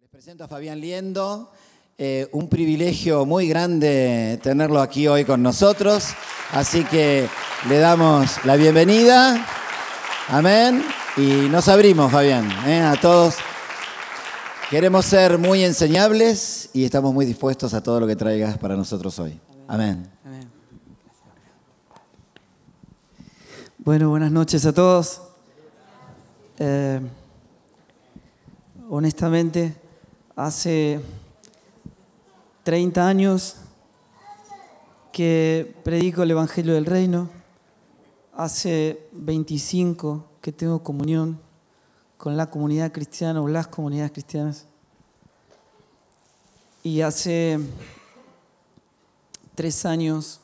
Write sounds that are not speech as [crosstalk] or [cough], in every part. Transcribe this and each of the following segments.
Les presento a Fabián Liendo. Eh, un privilegio muy grande tenerlo aquí hoy con nosotros. Así que le damos la bienvenida. Amén. Y nos abrimos, Fabián, eh, a todos. Queremos ser muy enseñables y estamos muy dispuestos a todo lo que traigas para nosotros hoy. Amén. Bueno, buenas noches a todos. Eh, honestamente, hace 30 años que predico el Evangelio del Reino, hace 25 que tengo comunión con la comunidad cristiana o las comunidades cristianas, y hace tres años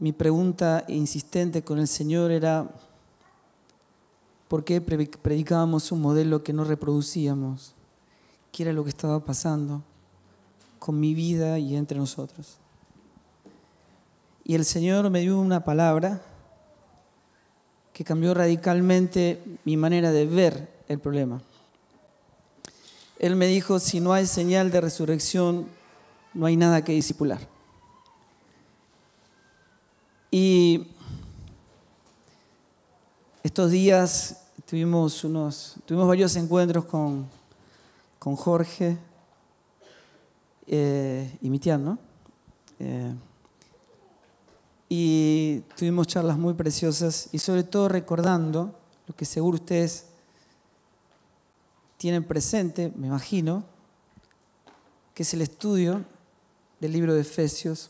mi pregunta insistente con el Señor era, porque predicábamos un modelo que no reproducíamos, qué era lo que estaba pasando con mi vida y entre nosotros. Y el Señor me dio una palabra que cambió radicalmente mi manera de ver el problema. Él me dijo, si no hay señal de resurrección, no hay nada que disipular. Y estos días tuvimos, unos, tuvimos varios encuentros con, Jorge eh, y mi ¿no? Eh, y tuvimos charlas muy preciosas y sobre todo recordando lo que seguro ustedes tienen presente, me imagino, que es el estudio del libro de Efesios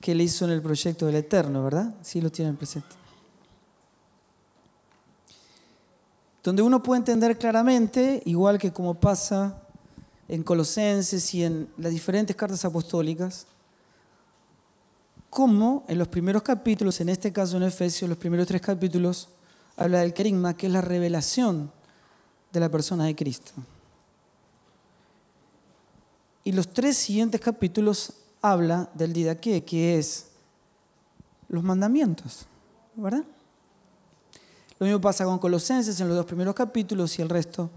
que él hizo en el proyecto del Eterno, ¿verdad? Sí lo tienen presente. Donde uno puede entender claramente, igual que como pasa en Colosenses y en las diferentes cartas apostólicas, cómo en los primeros capítulos, en este caso en Efesios, los primeros tres capítulos, habla del querigma, que es la revelación de la persona de Cristo. Y los tres siguientes capítulos habla del didaqué, que es los mandamientos, ¿verdad? Lo mismo pasa con Colosenses en los dos primeros capítulos y el resto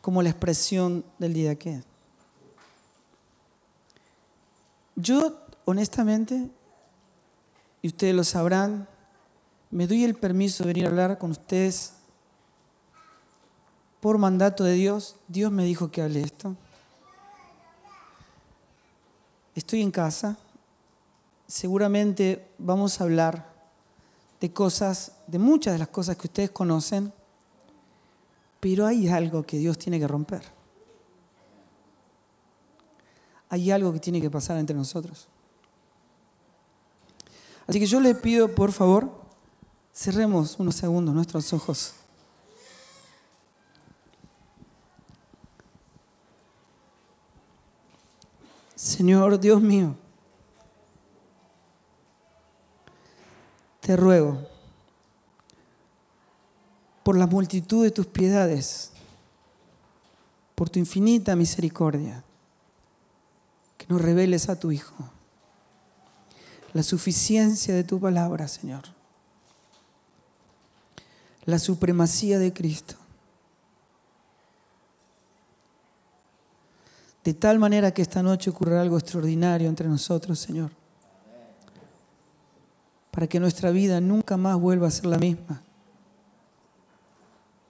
como la expresión del didaqué. Yo, honestamente, y ustedes lo sabrán, me doy el permiso de venir a hablar con ustedes por mandato de Dios. Dios me dijo que hable esto estoy en casa, seguramente vamos a hablar de cosas, de muchas de las cosas que ustedes conocen, pero hay algo que Dios tiene que romper. Hay algo que tiene que pasar entre nosotros. Así que yo le pido, por favor, cerremos unos segundos nuestros ojos. Señor Dios mío, te ruego por la multitud de tus piedades, por tu infinita misericordia, que nos reveles a tu Hijo la suficiencia de tu palabra, Señor, la supremacía de Cristo de tal manera que esta noche ocurra algo extraordinario entre nosotros, Señor. Para que nuestra vida nunca más vuelva a ser la misma,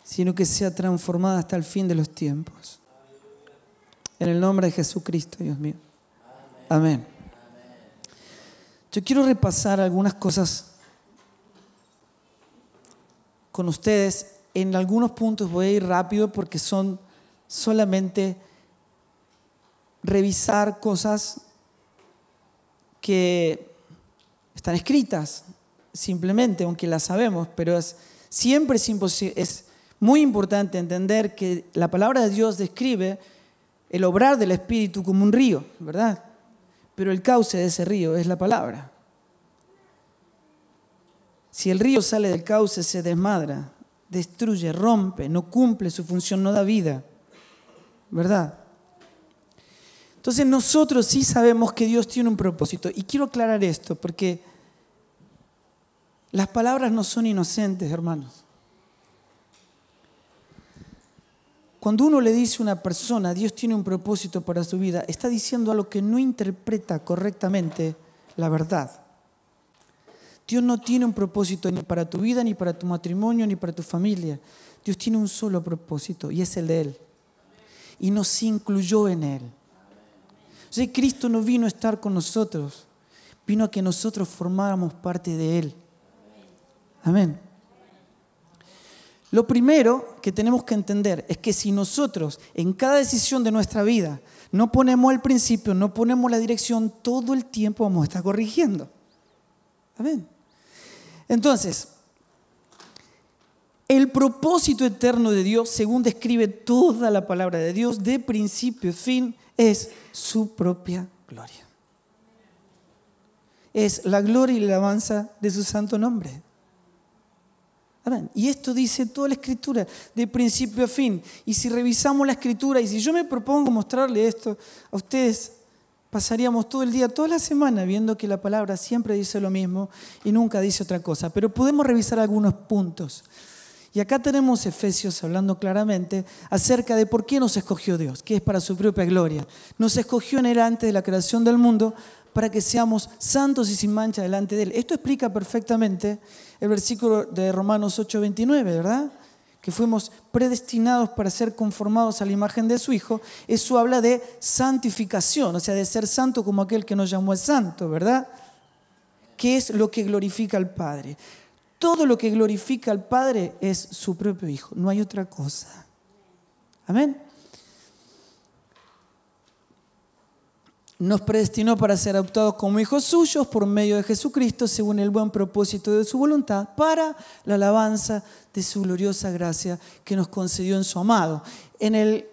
sino que sea transformada hasta el fin de los tiempos. En el nombre de Jesucristo, Dios mío. Amén. Yo quiero repasar algunas cosas con ustedes. En algunos puntos voy a ir rápido porque son solamente revisar cosas que están escritas, simplemente, aunque las sabemos, pero es, siempre es muy importante entender que la palabra de Dios describe el obrar del Espíritu como un río, ¿verdad? Pero el cauce de ese río es la palabra. Si el río sale del cauce, se desmadra, destruye, rompe, no cumple su función, no da vida, ¿verdad? Entonces nosotros sí sabemos que Dios tiene un propósito. Y quiero aclarar esto, porque las palabras no son inocentes, hermanos. Cuando uno le dice a una persona, Dios tiene un propósito para su vida, está diciendo algo que no interpreta correctamente la verdad. Dios no tiene un propósito ni para tu vida, ni para tu matrimonio, ni para tu familia. Dios tiene un solo propósito y es el de Él. Y nos incluyó en Él. Cristo no vino a estar con nosotros, vino a que nosotros formáramos parte de Él. Amén. Lo primero que tenemos que entender es que si nosotros en cada decisión de nuestra vida no ponemos el principio, no ponemos la dirección, todo el tiempo vamos a estar corrigiendo. Amén. Entonces, el propósito eterno de Dios, según describe toda la palabra de Dios, de principio a fin, es su propia gloria. Es la gloria y la alabanza de su santo nombre. Y esto dice toda la escritura, de principio a fin. Y si revisamos la escritura, y si yo me propongo mostrarle esto a ustedes, pasaríamos todo el día, toda la semana, viendo que la palabra siempre dice lo mismo y nunca dice otra cosa. Pero podemos revisar algunos puntos. Y acá tenemos Efesios hablando claramente acerca de por qué nos escogió Dios, que es para su propia gloria. Nos escogió en Él antes de la creación del mundo para que seamos santos y sin mancha delante de Él. Esto explica perfectamente el versículo de Romanos 8:29, ¿verdad? Que fuimos predestinados para ser conformados a la imagen de su Hijo. Eso habla de santificación, o sea, de ser santo como aquel que nos llamó el santo, ¿verdad? Que es lo que glorifica al Padre. Todo lo que glorifica al Padre es su propio Hijo, no hay otra cosa. Amén. nos predestinó para ser adoptados como hijos suyos por medio de Jesucristo, según el buen propósito de su voluntad, para la alabanza de su gloriosa gracia que nos concedió en su amado. En el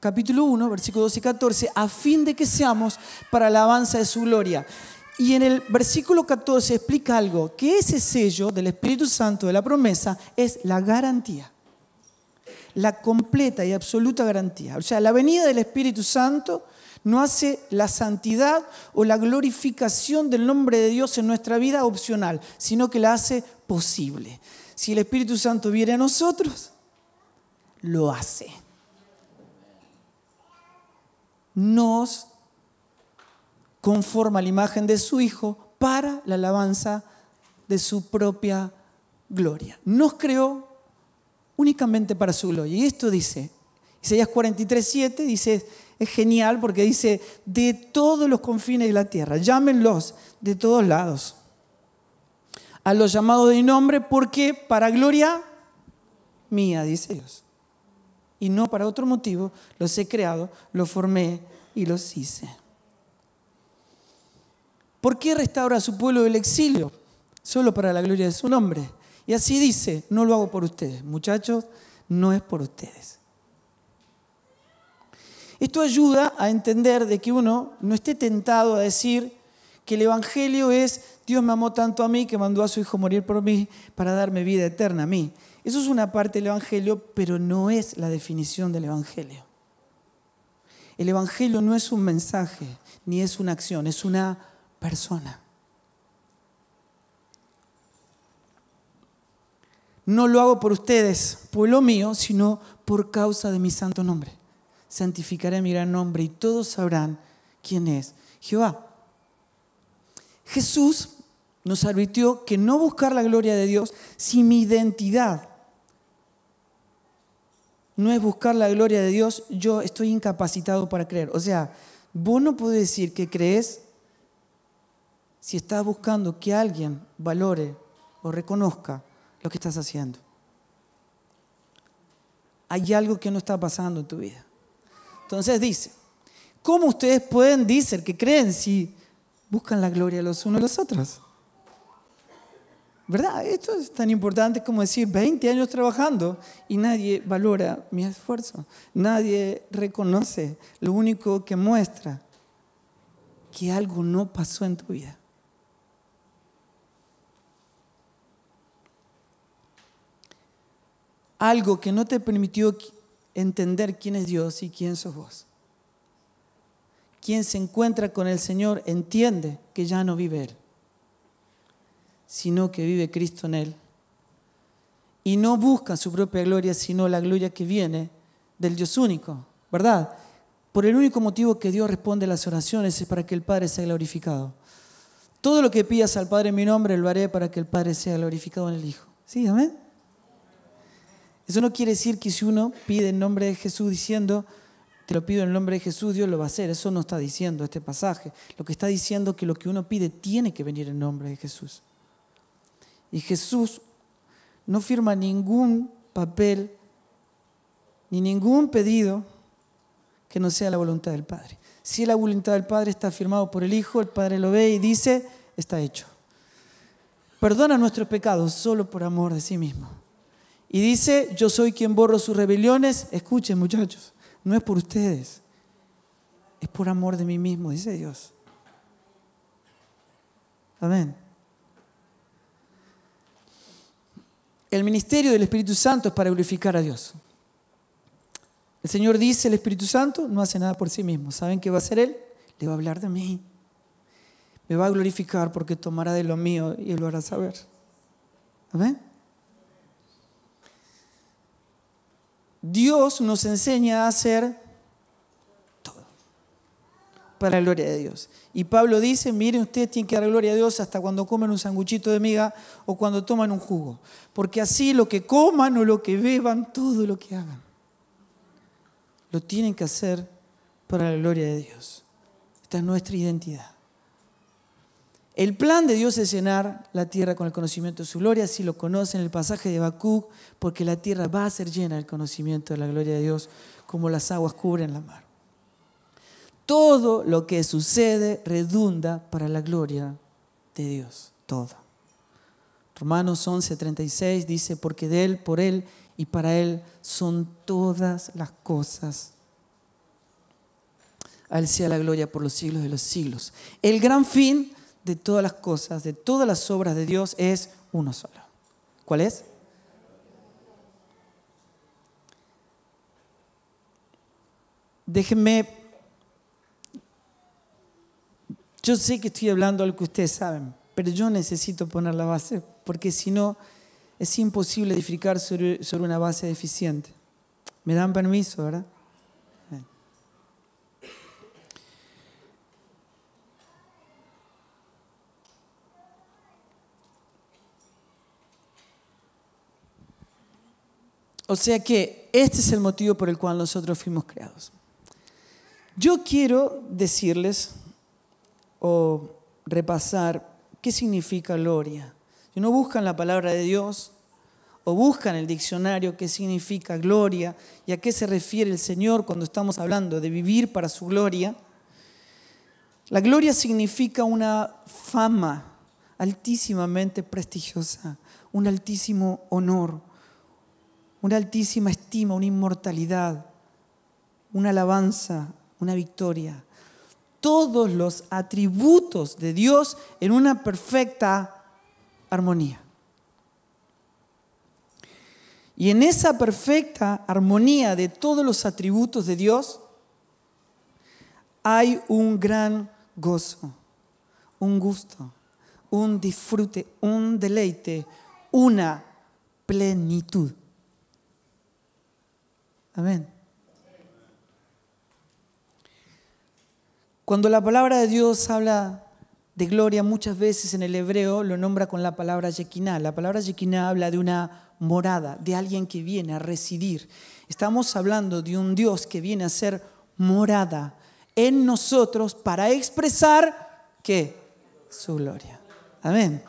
capítulo 1, versículos 12 y 14, a fin de que seamos para la alabanza de su gloria. Y en el versículo 14 explica algo, que ese sello del Espíritu Santo de la promesa es la garantía, la completa y absoluta garantía. O sea, la venida del Espíritu Santo no hace la santidad o la glorificación del nombre de Dios en nuestra vida opcional, sino que la hace posible. Si el Espíritu Santo viene a nosotros, lo hace. Nos conforma la imagen de su Hijo para la alabanza de su propia gloria. Nos creó únicamente para su gloria. Y esto dice, Isaías 43, 7 dice, es genial porque dice, de todos los confines de la tierra, llámenlos de todos lados, a los llamados de nombre, porque para gloria mía, dice Dios, y no para otro motivo, los he creado, los formé y los hice. ¿Por qué restaura a su pueblo del exilio? Solo para la gloria de su nombre. Y así dice, no lo hago por ustedes, muchachos, no es por ustedes. Esto ayuda a entender de que uno no esté tentado a decir que el Evangelio es Dios me amó tanto a mí que mandó a su Hijo morir por mí para darme vida eterna a mí. Eso es una parte del Evangelio, pero no es la definición del Evangelio. El Evangelio no es un mensaje, ni es una acción, es una persona. No lo hago por ustedes, pueblo mío, sino por causa de mi santo nombre. Santificaré mi gran nombre y todos sabrán quién es Jehová. Jesús nos advirtió que no buscar la gloria de Dios si mi identidad no es buscar la gloria de Dios, yo estoy incapacitado para creer. O sea, vos no podés decir que crees si estás buscando que alguien valore o reconozca lo que estás haciendo. Hay algo que no está pasando en tu vida. Entonces dice, ¿cómo ustedes pueden decir que creen si buscan la gloria los unos a los otros? ¿Verdad? Esto es tan importante como decir 20 años trabajando y nadie valora mi esfuerzo, nadie reconoce, lo único que muestra que algo no pasó en tu vida. algo que no te permitió entender quién es Dios y quién sos vos. Quien se encuentra con el Señor entiende que ya no vive Él, sino que vive Cristo en Él. Y no busca su propia gloria, sino la gloria que viene del Dios único, ¿verdad? Por el único motivo que Dios responde a las oraciones es para que el Padre sea glorificado. Todo lo que pidas al Padre en mi nombre lo haré para que el Padre sea glorificado en el Hijo. ¿Sí? Amén. Eso no quiere decir que si uno pide en nombre de Jesús diciendo, te lo pido en nombre de Jesús, Dios lo va a hacer. Eso no está diciendo este pasaje. Lo que está diciendo es que lo que uno pide tiene que venir en nombre de Jesús. Y Jesús no firma ningún papel ni ningún pedido que no sea la voluntad del Padre. Si la voluntad del Padre está firmado por el Hijo, el Padre lo ve y dice, está hecho. Perdona nuestros pecados solo por amor de sí mismo. Y dice, yo soy quien borro sus rebeliones. Escuchen muchachos, no es por ustedes, es por amor de mí mismo, dice Dios. Amén. El ministerio del Espíritu Santo es para glorificar a Dios. El Señor dice, el Espíritu Santo no hace nada por sí mismo. ¿Saben qué va a hacer Él? Le va a hablar de mí. Me va a glorificar porque tomará de lo mío y Él lo hará saber. Amén. Dios nos enseña a hacer todo para la gloria de Dios. Y Pablo dice, miren, ustedes tienen que dar gloria a Dios hasta cuando comen un sanguchito de miga o cuando toman un jugo. Porque así lo que coman o lo que beban, todo lo que hagan, lo tienen que hacer para la gloria de Dios. Esta es nuestra identidad. El plan de Dios es llenar la tierra con el conocimiento de su gloria, si lo conocen el pasaje de Bakú, porque la tierra va a ser llena del conocimiento de la gloria de Dios, como las aguas cubren la mar. Todo lo que sucede redunda para la gloria de Dios, todo. Romanos 36, dice, porque de Él, por Él y para Él son todas las cosas al sea la gloria por los siglos de los siglos. El gran fin de todas las cosas, de todas las obras de Dios, es uno solo. ¿Cuál es? Déjenme, yo sé que estoy hablando algo que ustedes saben, pero yo necesito poner la base, porque si no, es imposible edificar sobre, una base deficiente. Me dan permiso, ¿verdad? O sea que este es el motivo por el cual nosotros fuimos creados. Yo quiero decirles o repasar qué significa gloria. Si no buscan la palabra de Dios o buscan el diccionario qué significa gloria y a qué se refiere el Señor cuando estamos hablando de vivir para su gloria, la gloria significa una fama altísimamente prestigiosa, un altísimo honor, una altísima estima, una inmortalidad, una alabanza, una victoria. Todos los atributos de Dios en una perfecta armonía. Y en esa perfecta armonía de todos los atributos de Dios hay un gran gozo, un gusto, un disfrute, un deleite, una plenitud. Amén. Cuando la palabra de Dios habla de gloria, muchas veces en el hebreo lo nombra con la palabra Yekinah. La palabra Yekinah habla de una morada, de alguien que viene a residir. Estamos hablando de un Dios que viene a ser morada en nosotros para expresar que Su gloria. Amén.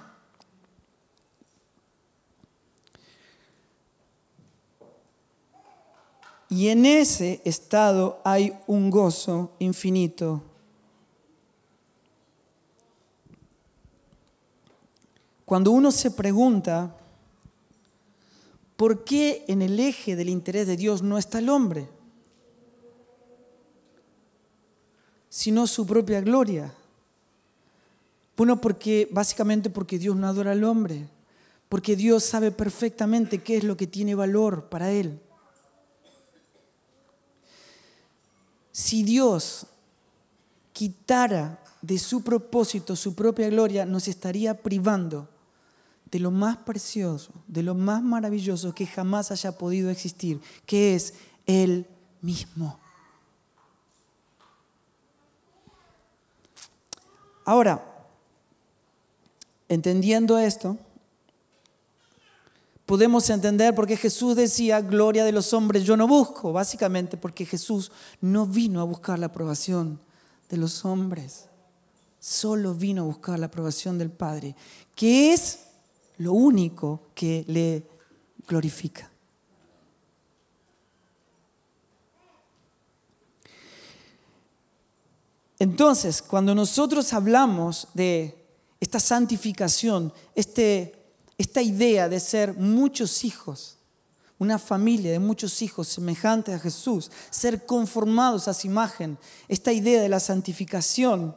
Y en ese estado hay un gozo infinito. Cuando uno se pregunta, ¿por qué en el eje del interés de Dios no está el hombre? Sino su propia gloria. Bueno, porque básicamente porque Dios no adora al hombre, porque Dios sabe perfectamente qué es lo que tiene valor para él. Si Dios quitara de su propósito su propia gloria, nos estaría privando de lo más precioso, de lo más maravilloso que jamás haya podido existir, que es Él mismo. Ahora, entendiendo esto, podemos entender por qué Jesús decía, gloria de los hombres yo no busco, básicamente porque Jesús no vino a buscar la aprobación de los hombres, solo vino a buscar la aprobación del Padre, que es lo único que le glorifica. Entonces, cuando nosotros hablamos de esta santificación, este esta idea de ser muchos hijos, una familia de muchos hijos semejantes a Jesús, ser conformados a su imagen, esta idea de la santificación,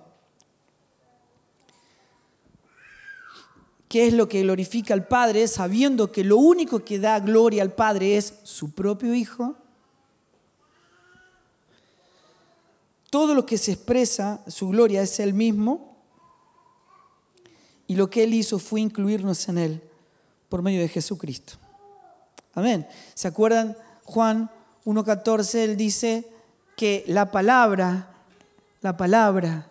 que es lo que glorifica al Padre, sabiendo que lo único que da gloria al Padre es su propio Hijo. Todo lo que se expresa, su gloria es Él mismo, y lo que Él hizo fue incluirnos en Él por medio de Jesucristo. Amén. ¿Se acuerdan? Juan 1.14, él dice que la palabra, la palabra,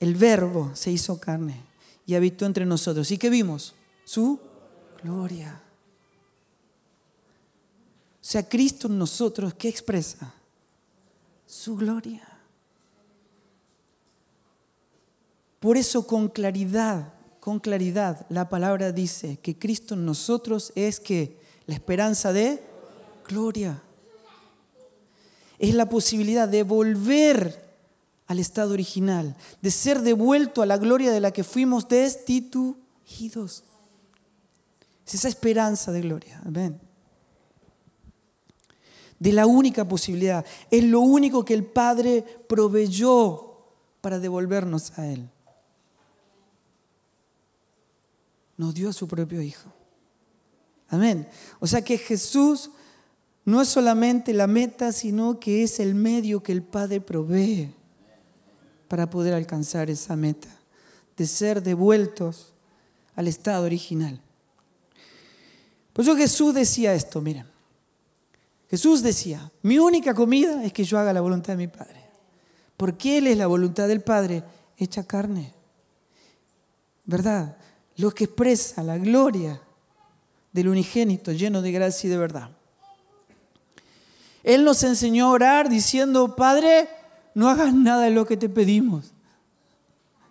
el verbo se hizo carne y habitó entre nosotros. ¿Y qué vimos? Su gloria. O sea, Cristo en nosotros, ¿qué expresa? Su gloria. Por eso con claridad con claridad la palabra dice que Cristo en nosotros es que la esperanza de gloria. Es la posibilidad de volver al estado original, de ser devuelto a la gloria de la que fuimos destituidos. Es esa esperanza de gloria. Amén. De la única posibilidad. Es lo único que el Padre proveyó para devolvernos a Él. nos dio a su propio Hijo. Amén. O sea que Jesús no es solamente la meta, sino que es el medio que el Padre provee para poder alcanzar esa meta, de ser devueltos al estado original. Por eso Jesús decía esto, miren. Jesús decía, mi única comida es que yo haga la voluntad de mi Padre. Porque Él es la voluntad del Padre hecha carne. ¿Verdad? lo que expresa la gloria del unigénito lleno de gracia y de verdad. Él nos enseñó a orar diciendo, Padre, no hagas nada de lo que te pedimos.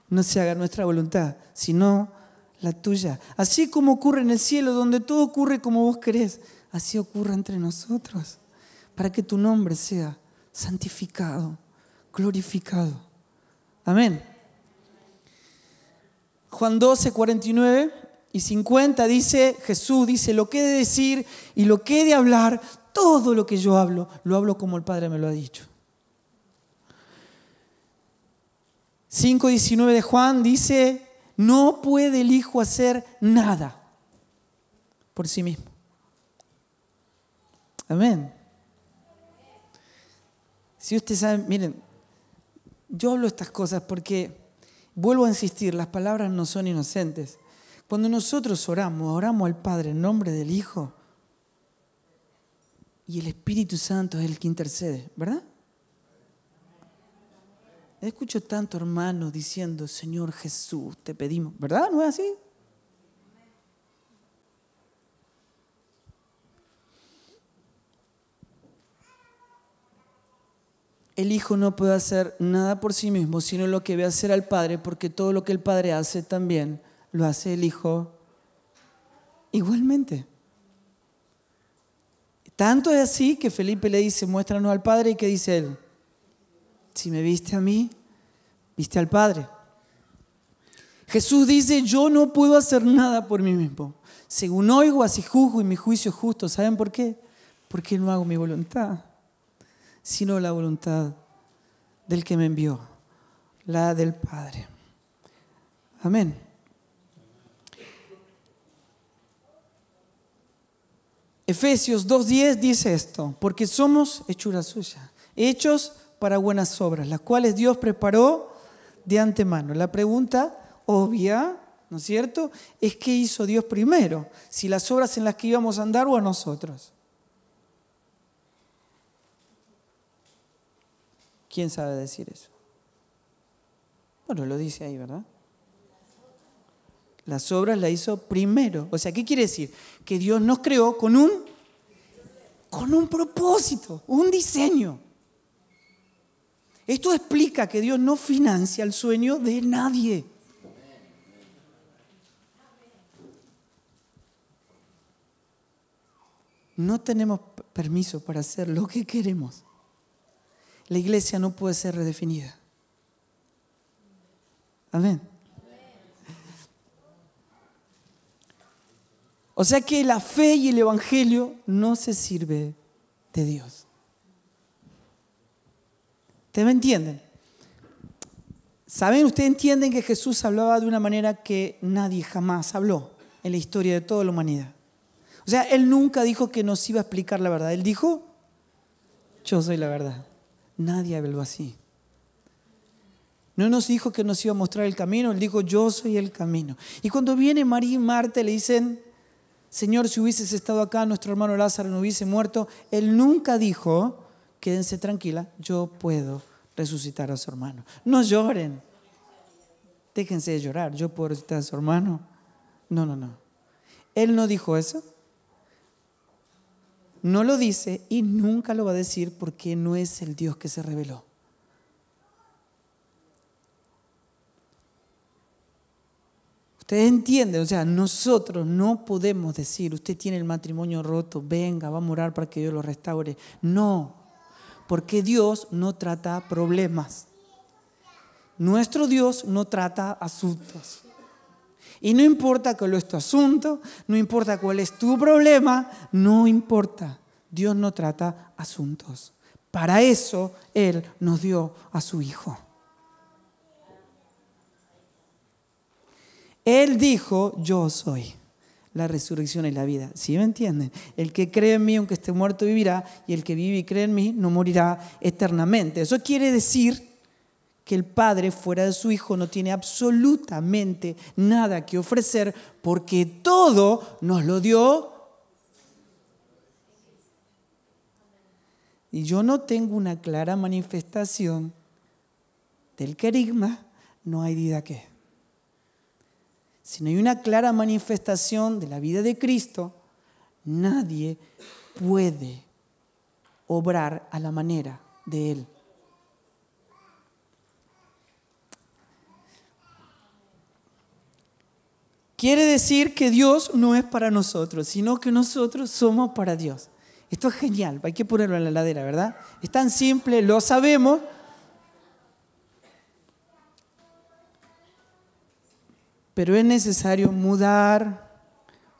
No se haga nuestra voluntad, sino la tuya. Así como ocurre en el cielo, donde todo ocurre como vos querés, así ocurra entre nosotros, para que tu nombre sea santificado, glorificado. Amén. Juan 12, 49 y 50 dice, Jesús dice, lo que he de decir y lo que he de hablar, todo lo que yo hablo, lo hablo como el Padre me lo ha dicho. 5, 19 de Juan dice, no puede el Hijo hacer nada por sí mismo. Amén. Si ustedes saben, miren, yo hablo estas cosas porque Vuelvo a insistir, las palabras no son inocentes. Cuando nosotros oramos, oramos al Padre en nombre del Hijo y el Espíritu Santo es el que intercede, ¿verdad? Escucho tanto hermano diciendo, Señor Jesús, te pedimos, ¿verdad? ¿No es así? el Hijo no puede hacer nada por sí mismo, sino lo que ve hacer al Padre, porque todo lo que el Padre hace también lo hace el Hijo igualmente. Tanto es así que Felipe le dice, muéstranos al Padre, y que dice él, si me viste a mí, viste al Padre. Jesús dice, yo no puedo hacer nada por mí mismo. Según oigo, así juzgo y mi juicio es justo. ¿Saben por qué? Porque no hago mi voluntad sino la voluntad del que me envió, la del Padre. Amén. Efesios 2.10 dice esto, porque somos hechura suya, hechos para buenas obras, las cuales Dios preparó de antemano. La pregunta obvia, ¿no es cierto?, es qué hizo Dios primero, si las obras en las que íbamos a andar o a nosotros. ¿Quién sabe decir eso? Bueno, lo dice ahí, ¿verdad? Las obras las hizo primero. O sea, ¿qué quiere decir? Que Dios nos creó con un, con un propósito, un diseño. Esto explica que Dios no financia el sueño de nadie. No tenemos permiso para hacer lo que queremos la iglesia no puede ser redefinida. Amén. O sea que la fe y el evangelio no se sirve de Dios. ¿Ustedes me entienden? ¿Saben? Ustedes entienden que Jesús hablaba de una manera que nadie jamás habló en la historia de toda la humanidad. O sea, Él nunca dijo que nos iba a explicar la verdad. Él dijo, yo soy la verdad. Nadie habló así. No nos dijo que nos iba a mostrar el camino, él dijo, yo soy el camino. Y cuando viene María y Marta le dicen, Señor, si hubieses estado acá, nuestro hermano Lázaro no hubiese muerto, él nunca dijo, quédense tranquila, yo puedo resucitar a su hermano. No lloren, déjense de llorar, yo puedo resucitar a su hermano. No, no, no. Él no dijo eso. No lo dice y nunca lo va a decir porque no es el Dios que se reveló. Ustedes entienden, o sea, nosotros no podemos decir, usted tiene el matrimonio roto, venga, va a morar para que Dios lo restaure. No, porque Dios no trata problemas. Nuestro Dios no trata asuntos. Y no importa cuál es tu asunto, no importa cuál es tu problema, no importa. Dios no trata asuntos. Para eso Él nos dio a su Hijo. Él dijo, yo soy la resurrección y la vida. ¿Sí me entienden? El que cree en mí, aunque esté muerto, vivirá, y el que vive y cree en mí, no morirá eternamente. Eso quiere decir que el Padre fuera de su Hijo no tiene absolutamente nada que ofrecer porque todo nos lo dio. Y yo no tengo una clara manifestación del querigma, no hay vida que. Si no hay una clara manifestación de la vida de Cristo, nadie puede obrar a la manera de Él. Quiere decir que Dios no es para nosotros, sino que nosotros somos para Dios. Esto es genial, hay que ponerlo en la ladera, ¿verdad? Es tan simple, lo sabemos. Pero es necesario mudar,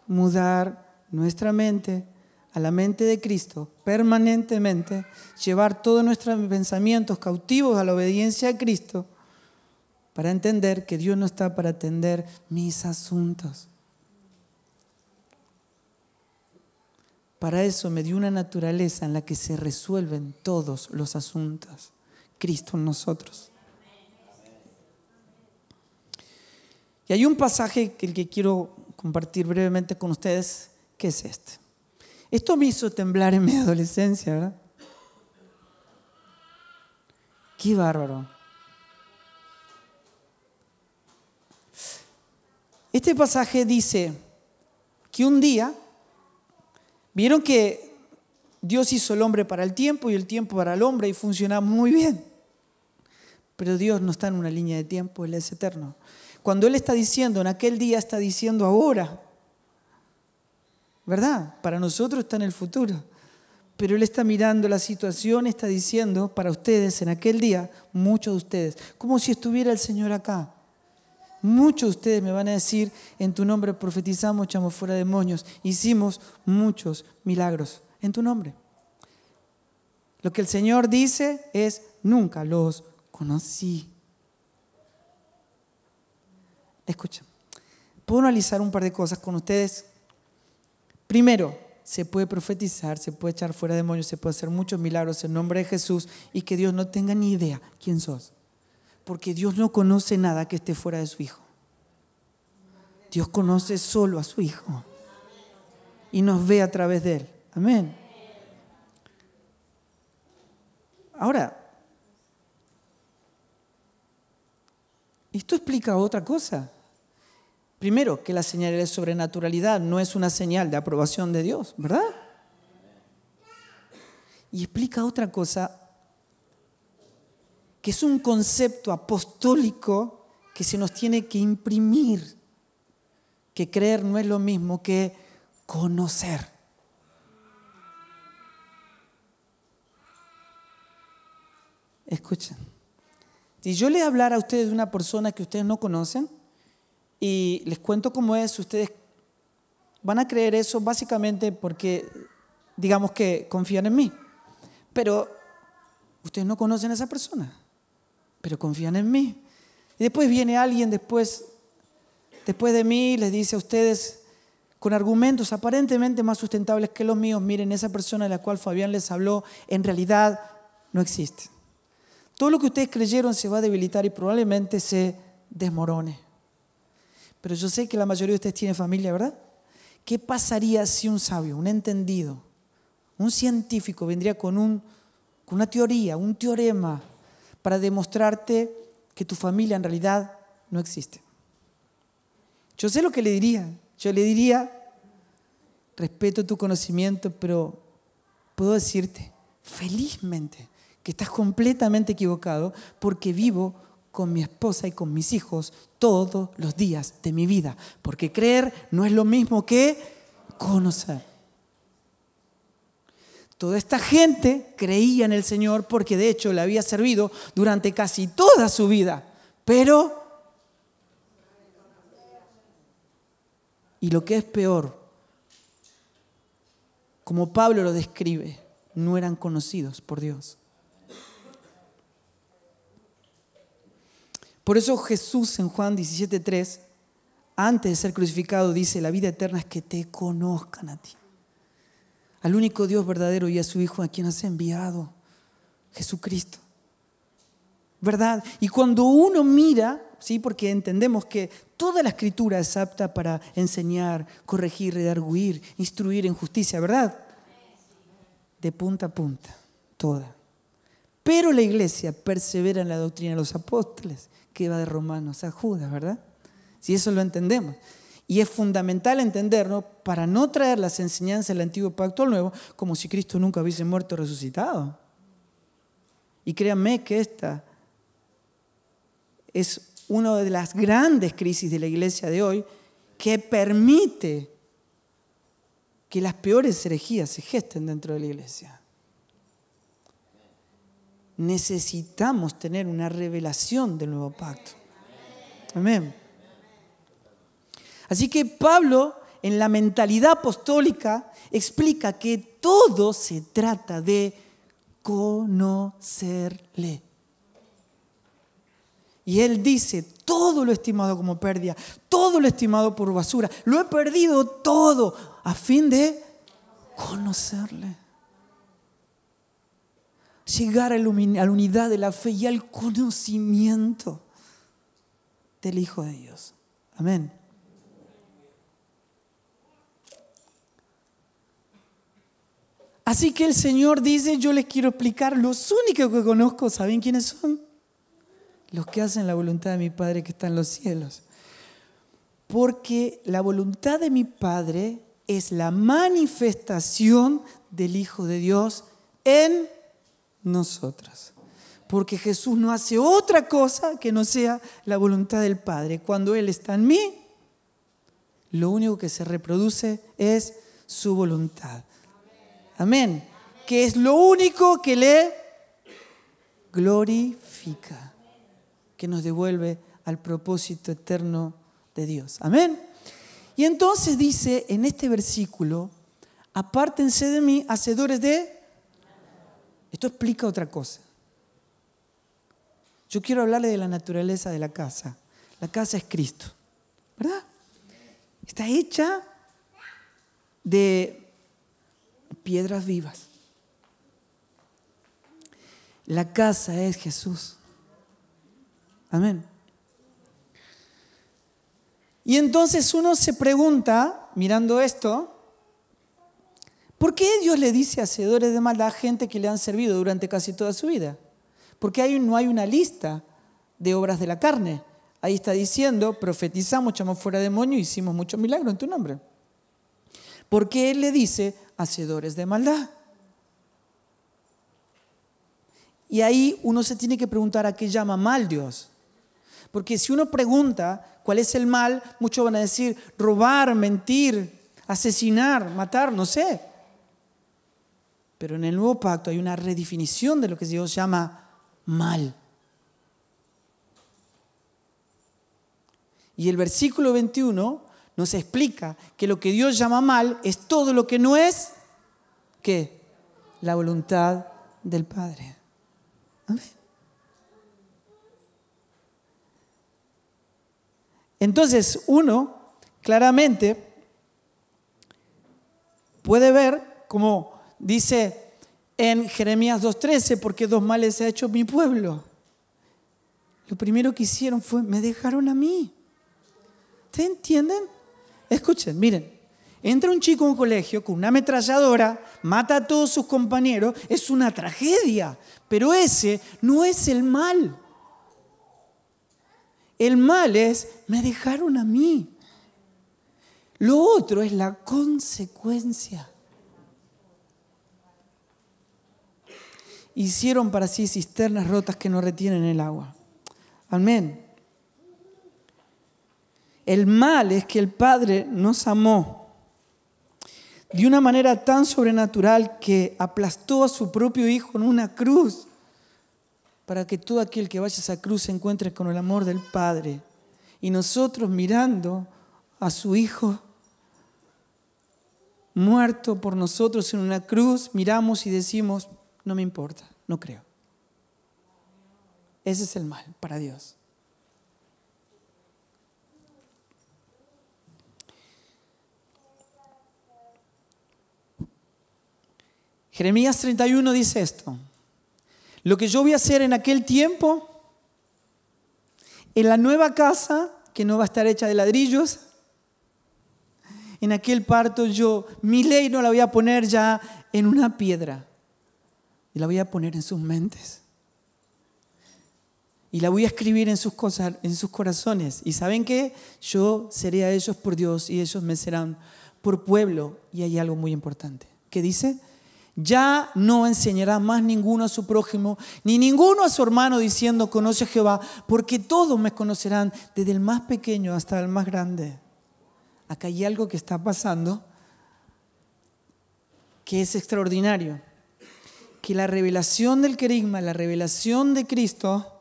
mudar nuestra mente a la mente de Cristo permanentemente, llevar todos nuestros pensamientos cautivos a la obediencia a Cristo para entender que Dios no está para atender mis asuntos. Para eso me dio una naturaleza en la que se resuelven todos los asuntos. Cristo en nosotros. Y hay un pasaje que, quiero compartir brevemente con ustedes, que es este. Esto me hizo temblar en mi adolescencia, ¿verdad? Qué bárbaro. Este pasaje dice que un día, vieron que Dios hizo el hombre para el tiempo y el tiempo para el hombre y funcionaba muy bien. Pero Dios no está en una línea de tiempo, Él es eterno. Cuando Él está diciendo en aquel día, está diciendo ahora. ¿Verdad? Para nosotros está en el futuro. Pero Él está mirando la situación, está diciendo para ustedes en aquel día, muchos de ustedes, como si estuviera el Señor acá. Muchos de ustedes me van a decir, en tu nombre profetizamos, echamos fuera demonios, hicimos muchos milagros en tu nombre. Lo que el Señor dice es, nunca los conocí. Escucha, puedo analizar un par de cosas con ustedes. Primero, se puede profetizar, se puede echar fuera demonios, se puede hacer muchos milagros en nombre de Jesús y que Dios no tenga ni idea quién sos. Porque Dios no conoce nada que esté fuera de su Hijo. Dios conoce solo a su Hijo. Y nos ve a través de Él. Amén. Ahora, esto explica otra cosa. Primero, que la señal de sobrenaturalidad no es una señal de aprobación de Dios, ¿verdad? Y explica otra cosa que es un concepto apostólico que se nos tiene que imprimir, que creer no es lo mismo que conocer. Escuchen, si yo les hablara a ustedes de una persona que ustedes no conocen y les cuento cómo es, ustedes van a creer eso básicamente porque digamos que confían en mí, pero ustedes no conocen a esa persona pero confían en mí. Y después viene alguien después, después de mí les dice a ustedes, con argumentos aparentemente más sustentables que los míos, miren, esa persona de la cual Fabián les habló, en realidad no existe. Todo lo que ustedes creyeron se va a debilitar y probablemente se desmorone. Pero yo sé que la mayoría de ustedes tiene familia, ¿verdad? ¿Qué pasaría si un sabio, un entendido, un científico vendría con, con una teoría, un teorema para demostrarte que tu familia en realidad no existe. Yo sé lo que le diría. Yo le diría, respeto tu conocimiento, pero puedo decirte felizmente que estás completamente equivocado porque vivo con mi esposa y con mis hijos todos los días de mi vida. Porque creer no es lo mismo que conocer. Toda esta gente creía en el Señor porque de hecho le había servido durante casi toda su vida. Pero, y lo que es peor, como Pablo lo describe, no eran conocidos por Dios. Por eso Jesús en Juan 17.3, antes de ser crucificado, dice, la vida eterna es que te conozcan a ti al único Dios verdadero y a su Hijo a quien has enviado, Jesucristo. ¿Verdad? Y cuando uno mira, ¿sí? porque entendemos que toda la escritura es apta para enseñar, corregir, redarguir, instruir en justicia, ¿verdad? De punta a punta, toda. Pero la iglesia persevera en la doctrina de los apóstoles, que va de Romanos a Judas, ¿verdad? Si eso lo entendemos. Y es fundamental entenderlo para no traer las enseñanzas del antiguo pacto al nuevo como si Cristo nunca hubiese muerto o resucitado. Y créanme que esta es una de las grandes crisis de la iglesia de hoy que permite que las peores herejías se gesten dentro de la iglesia. Necesitamos tener una revelación del nuevo pacto. Amén. Así que Pablo, en la mentalidad apostólica, explica que todo se trata de conocerle. Y él dice, todo lo estimado como pérdida, todo lo estimado por basura, lo he perdido todo a fin de conocerle. Llegar a la unidad de la fe y al conocimiento del Hijo de Dios. Amén. Así que el Señor dice, yo les quiero explicar, los únicos que conozco, ¿saben quiénes son? Los que hacen la voluntad de mi Padre que está en los cielos. Porque la voluntad de mi Padre es la manifestación del Hijo de Dios en nosotros. Porque Jesús no hace otra cosa que no sea la voluntad del Padre. Cuando Él está en mí, lo único que se reproduce es su voluntad. Amén. Que es lo único que le glorifica, que nos devuelve al propósito eterno de Dios. Amén. Y entonces dice en este versículo, apártense de mí, hacedores de... Esto explica otra cosa. Yo quiero hablarle de la naturaleza de la casa. La casa es Cristo, ¿verdad? Está hecha de piedras vivas. La casa es Jesús. Amén. Y entonces uno se pregunta, mirando esto, ¿por qué Dios le dice hacedores de mal a gente que le han servido durante casi toda su vida? Porque ahí no hay una lista de obras de la carne. Ahí está diciendo, profetizamos, echamos fuera demonios, hicimos muchos milagros en tu nombre. Porque Él le dice, hacedores de maldad. Y ahí uno se tiene que preguntar a qué llama mal Dios. Porque si uno pregunta cuál es el mal, muchos van a decir robar, mentir, asesinar, matar, no sé. Pero en el nuevo pacto hay una redefinición de lo que Dios llama mal. Y el versículo 21 nos explica que lo que Dios llama mal es todo lo que no es que la voluntad del Padre. Entonces, uno claramente puede ver, como dice en Jeremías 2.13, porque dos males se ha hecho mi pueblo. Lo primero que hicieron fue, me dejaron a mí. ¿Te entienden? Escuchen, miren. Entra un chico en un colegio con una ametralladora, mata a todos sus compañeros, es una tragedia, pero ese no es el mal. El mal es, me dejaron a mí. Lo otro es la consecuencia. Hicieron para sí cisternas rotas que no retienen el agua. Amén. El mal es que el Padre nos amó de una manera tan sobrenatural que aplastó a su propio Hijo en una cruz para que todo aquel que vaya a esa cruz se encuentre con el amor del Padre. Y nosotros mirando a su Hijo muerto por nosotros en una cruz, miramos y decimos, no me importa, no creo. Ese es el mal para Dios. Jeremías 31 dice esto. Lo que yo voy a hacer en aquel tiempo, en la nueva casa, que no va a estar hecha de ladrillos, en aquel parto yo, mi ley no la voy a poner ya en una piedra, y la voy a poner en sus mentes. Y la voy a escribir en sus, cosas, en sus corazones. Y saben qué? Yo seré a ellos por Dios y ellos me serán por pueblo. Y hay algo muy importante. ¿Qué dice? ya no enseñará más ninguno a su prójimo, ni ninguno a su hermano diciendo, conoce a Jehová, porque todos me conocerán, desde el más pequeño hasta el más grande. Acá hay algo que está pasando que es extraordinario, que la revelación del querigma, la revelación de Cristo,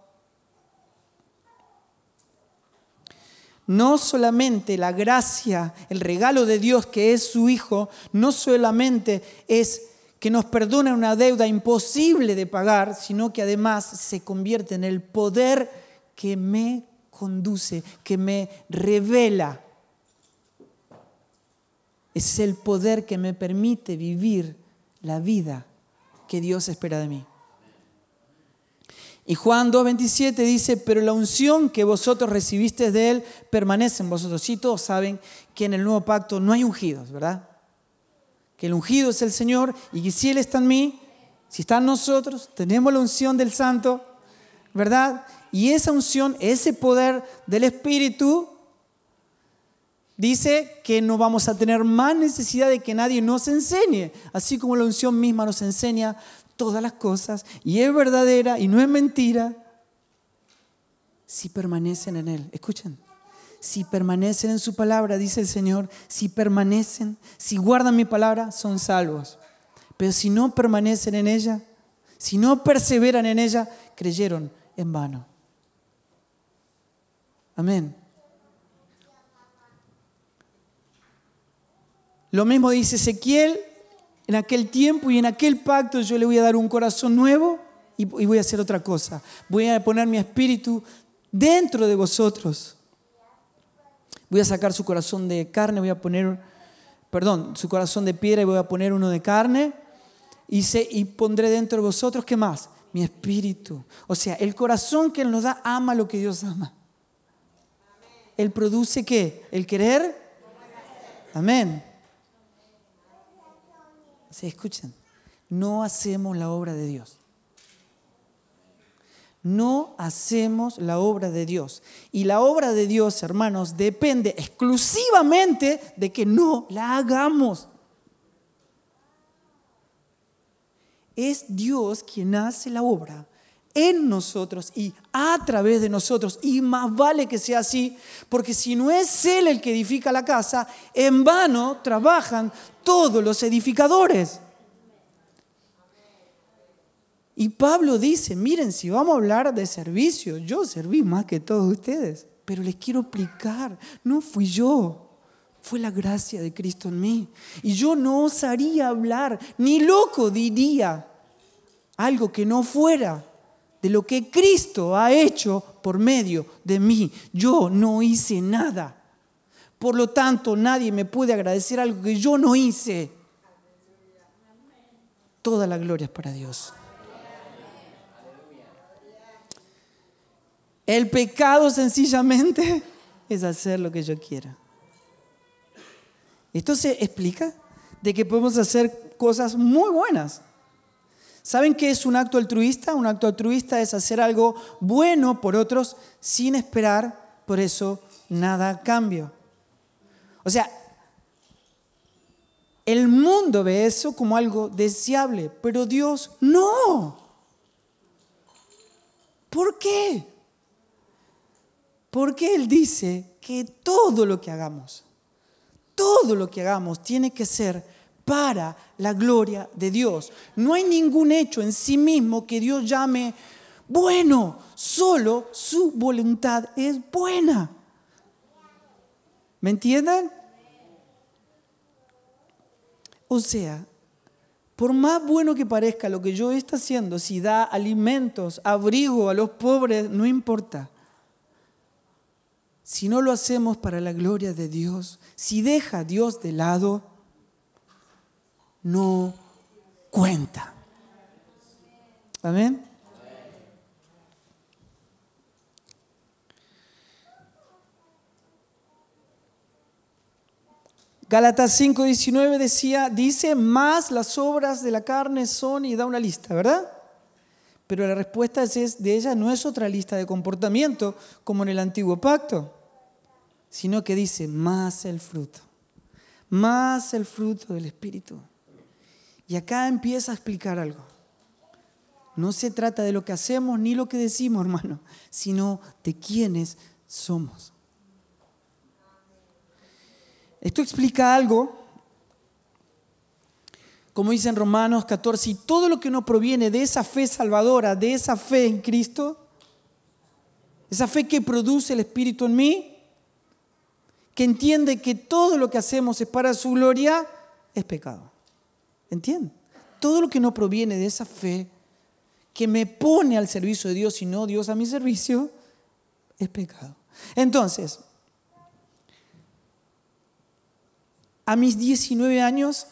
no solamente la gracia, el regalo de Dios que es su Hijo, no solamente es que nos perdona una deuda imposible de pagar, sino que además se convierte en el poder que me conduce, que me revela. Es el poder que me permite vivir la vida que Dios espera de mí. Y Juan 2.27 dice, pero la unción que vosotros recibisteis de Él permanece en vosotros. Y todos saben que en el nuevo pacto no hay ungidos, ¿verdad? que el ungido es el Señor y que si Él está en mí, si está en nosotros, tenemos la unción del Santo, ¿verdad? Y esa unción, ese poder del Espíritu, dice que no vamos a tener más necesidad de que nadie nos enseñe, así como la unción misma nos enseña todas las cosas y es verdadera y no es mentira si permanecen en Él. Escuchen si permanecen en su palabra, dice el Señor, si permanecen, si guardan mi palabra, son salvos. Pero si no permanecen en ella, si no perseveran en ella, creyeron en vano. Amén. Lo mismo dice Ezequiel, en aquel tiempo y en aquel pacto yo le voy a dar un corazón nuevo y voy a hacer otra cosa. Voy a poner mi espíritu dentro de vosotros Voy a sacar su corazón de carne, voy a poner, perdón, su corazón de piedra y voy a poner uno de carne. Y, se, y pondré dentro de vosotros, ¿qué más? Mi espíritu. O sea, el corazón que Él nos da ama lo que Dios ama. Él produce qué? El querer. Amén. ¿Se escuchan? No hacemos la obra de Dios no hacemos la obra de Dios. Y la obra de Dios, hermanos, depende exclusivamente de que no la hagamos. Es Dios quien hace la obra en nosotros y a través de nosotros. Y más vale que sea así, porque si no es Él el que edifica la casa, en vano trabajan todos los edificadores. Y Pablo dice, miren, si vamos a hablar de servicio, yo serví más que todos ustedes, pero les quiero explicar, no fui yo, fue la gracia de Cristo en mí. Y yo no osaría hablar, ni loco diría algo que no fuera de lo que Cristo ha hecho por medio de mí. Yo no hice nada. Por lo tanto, nadie me puede agradecer algo que yo no hice. Toda la gloria es para Dios. El pecado sencillamente [laughs] es hacer lo que yo quiera. Esto se explica de que podemos hacer cosas muy buenas. ¿Saben qué es un acto altruista? Un acto altruista es hacer algo bueno por otros sin esperar por eso nada cambio. O sea, el mundo ve eso como algo deseable, pero Dios no. ¿Por qué? Porque Él dice que todo lo que hagamos, todo lo que hagamos tiene que ser para la gloria de Dios. No hay ningún hecho en sí mismo que Dios llame bueno, solo su voluntad es buena. ¿Me entienden? O sea, por más bueno que parezca lo que yo está haciendo, si da alimentos, abrigo a los pobres, no importa si no lo hacemos para la gloria de Dios, si deja a Dios de lado, no cuenta. Amén. Gálatas 5:19 decía, dice, más las obras de la carne son y da una lista, ¿verdad? Pero la respuesta es, de ella no es otra lista de comportamiento como en el antiguo pacto sino que dice más el fruto, más el fruto del Espíritu. Y acá empieza a explicar algo. No se trata de lo que hacemos ni lo que decimos, hermano, sino de quiénes somos. Esto explica algo, como dice en Romanos 14, y todo lo que no proviene de esa fe salvadora, de esa fe en Cristo, esa fe que produce el Espíritu en mí, que entiende que todo lo que hacemos es para su gloria, es pecado. Entiende? Todo lo que no proviene de esa fe que me pone al servicio de Dios y no Dios a mi servicio, es pecado. Entonces, a mis 19 años,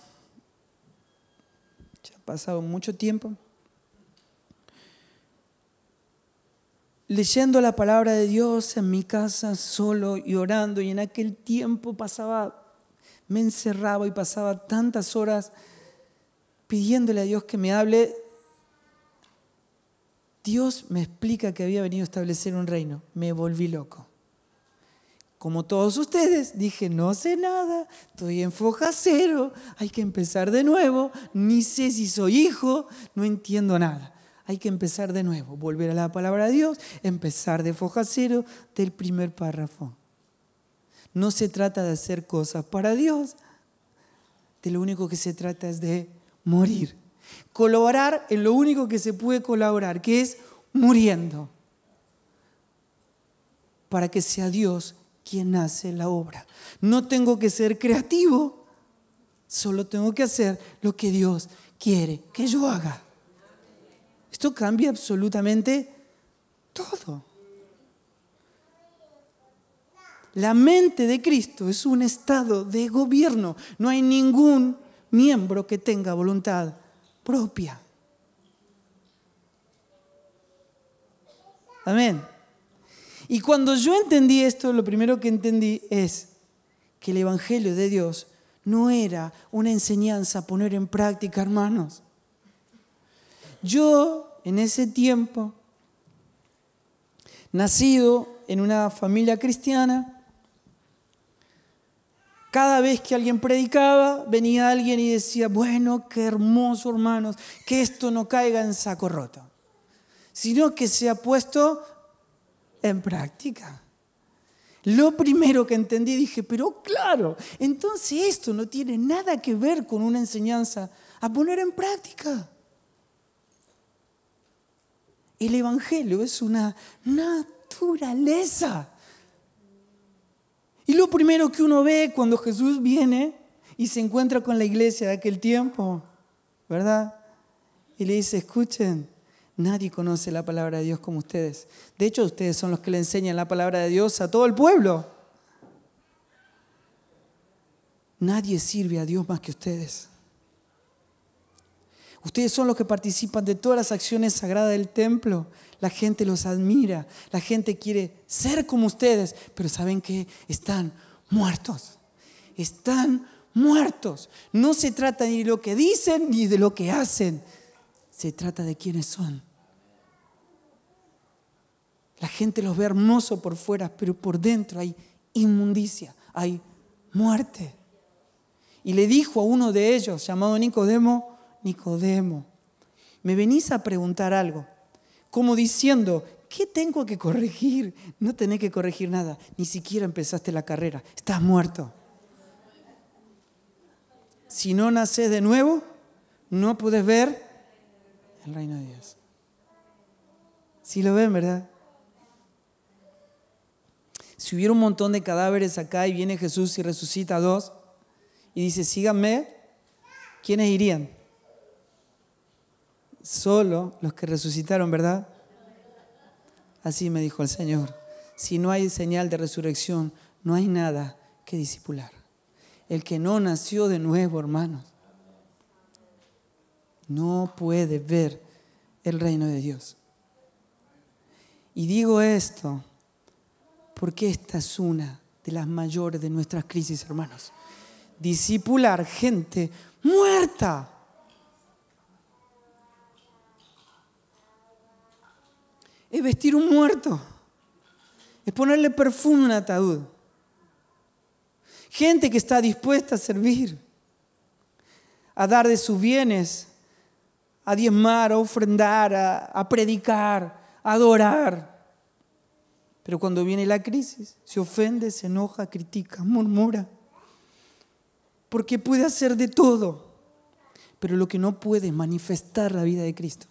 ya ha pasado mucho tiempo, leyendo la palabra de Dios en mi casa solo y orando. Y en aquel tiempo pasaba, me encerraba y pasaba tantas horas pidiéndole a Dios que me hable. Dios me explica que había venido a establecer un reino. Me volví loco. Como todos ustedes, dije, no sé nada, estoy en foja cero, hay que empezar de nuevo, ni sé si soy hijo, no entiendo nada. Hay que empezar de nuevo, volver a la palabra de Dios, empezar de foja cero del primer párrafo. No se trata de hacer cosas para Dios, de lo único que se trata es de morir. Colaborar en lo único que se puede colaborar, que es muriendo, para que sea Dios quien hace la obra. No tengo que ser creativo, solo tengo que hacer lo que Dios quiere que yo haga cambia absolutamente todo. La mente de Cristo es un estado de gobierno. No hay ningún miembro que tenga voluntad propia. Amén. Y cuando yo entendí esto, lo primero que entendí es que el Evangelio de Dios no era una enseñanza a poner en práctica, hermanos. Yo en ese tiempo, nacido en una familia cristiana, cada vez que alguien predicaba, venía alguien y decía, bueno, qué hermoso hermanos, que esto no caiga en saco roto, sino que se ha puesto en práctica. Lo primero que entendí dije, pero claro, entonces esto no tiene nada que ver con una enseñanza a poner en práctica. El Evangelio es una naturaleza. Y lo primero que uno ve cuando Jesús viene y se encuentra con la iglesia de aquel tiempo, ¿verdad? Y le dice, escuchen, nadie conoce la palabra de Dios como ustedes. De hecho, ustedes son los que le enseñan la palabra de Dios a todo el pueblo. Nadie sirve a Dios más que ustedes. Ustedes son los que participan de todas las acciones sagradas del templo. La gente los admira, la gente quiere ser como ustedes, pero saben que están muertos. Están muertos. No se trata ni de lo que dicen ni de lo que hacen. Se trata de quiénes son. La gente los ve hermosos por fuera, pero por dentro hay inmundicia, hay muerte. Y le dijo a uno de ellos, llamado Nicodemo, Nicodemo, me venís a preguntar algo, como diciendo, ¿qué tengo que corregir? No tenés que corregir nada, ni siquiera empezaste la carrera, estás muerto. Si no nacés de nuevo, no puedes ver el reino de Dios. Si lo ven, ¿verdad? Si hubiera un montón de cadáveres acá y viene Jesús y resucita a dos y dice, síganme, ¿quiénes irían? solo los que resucitaron, ¿verdad? Así me dijo el Señor. Si no hay señal de resurrección, no hay nada que disipular. El que no nació de nuevo, hermanos, no puede ver el reino de Dios. Y digo esto porque esta es una de las mayores de nuestras crisis, hermanos. Disipular gente muerta. es vestir un muerto, es ponerle perfume a un ataúd. Gente que está dispuesta a servir, a dar de sus bienes, a diezmar, a ofrendar, a, predicar, a adorar. Pero cuando viene la crisis, se ofende, se enoja, critica, murmura. Porque puede hacer de todo, pero lo que no puede es manifestar la vida de Cristo.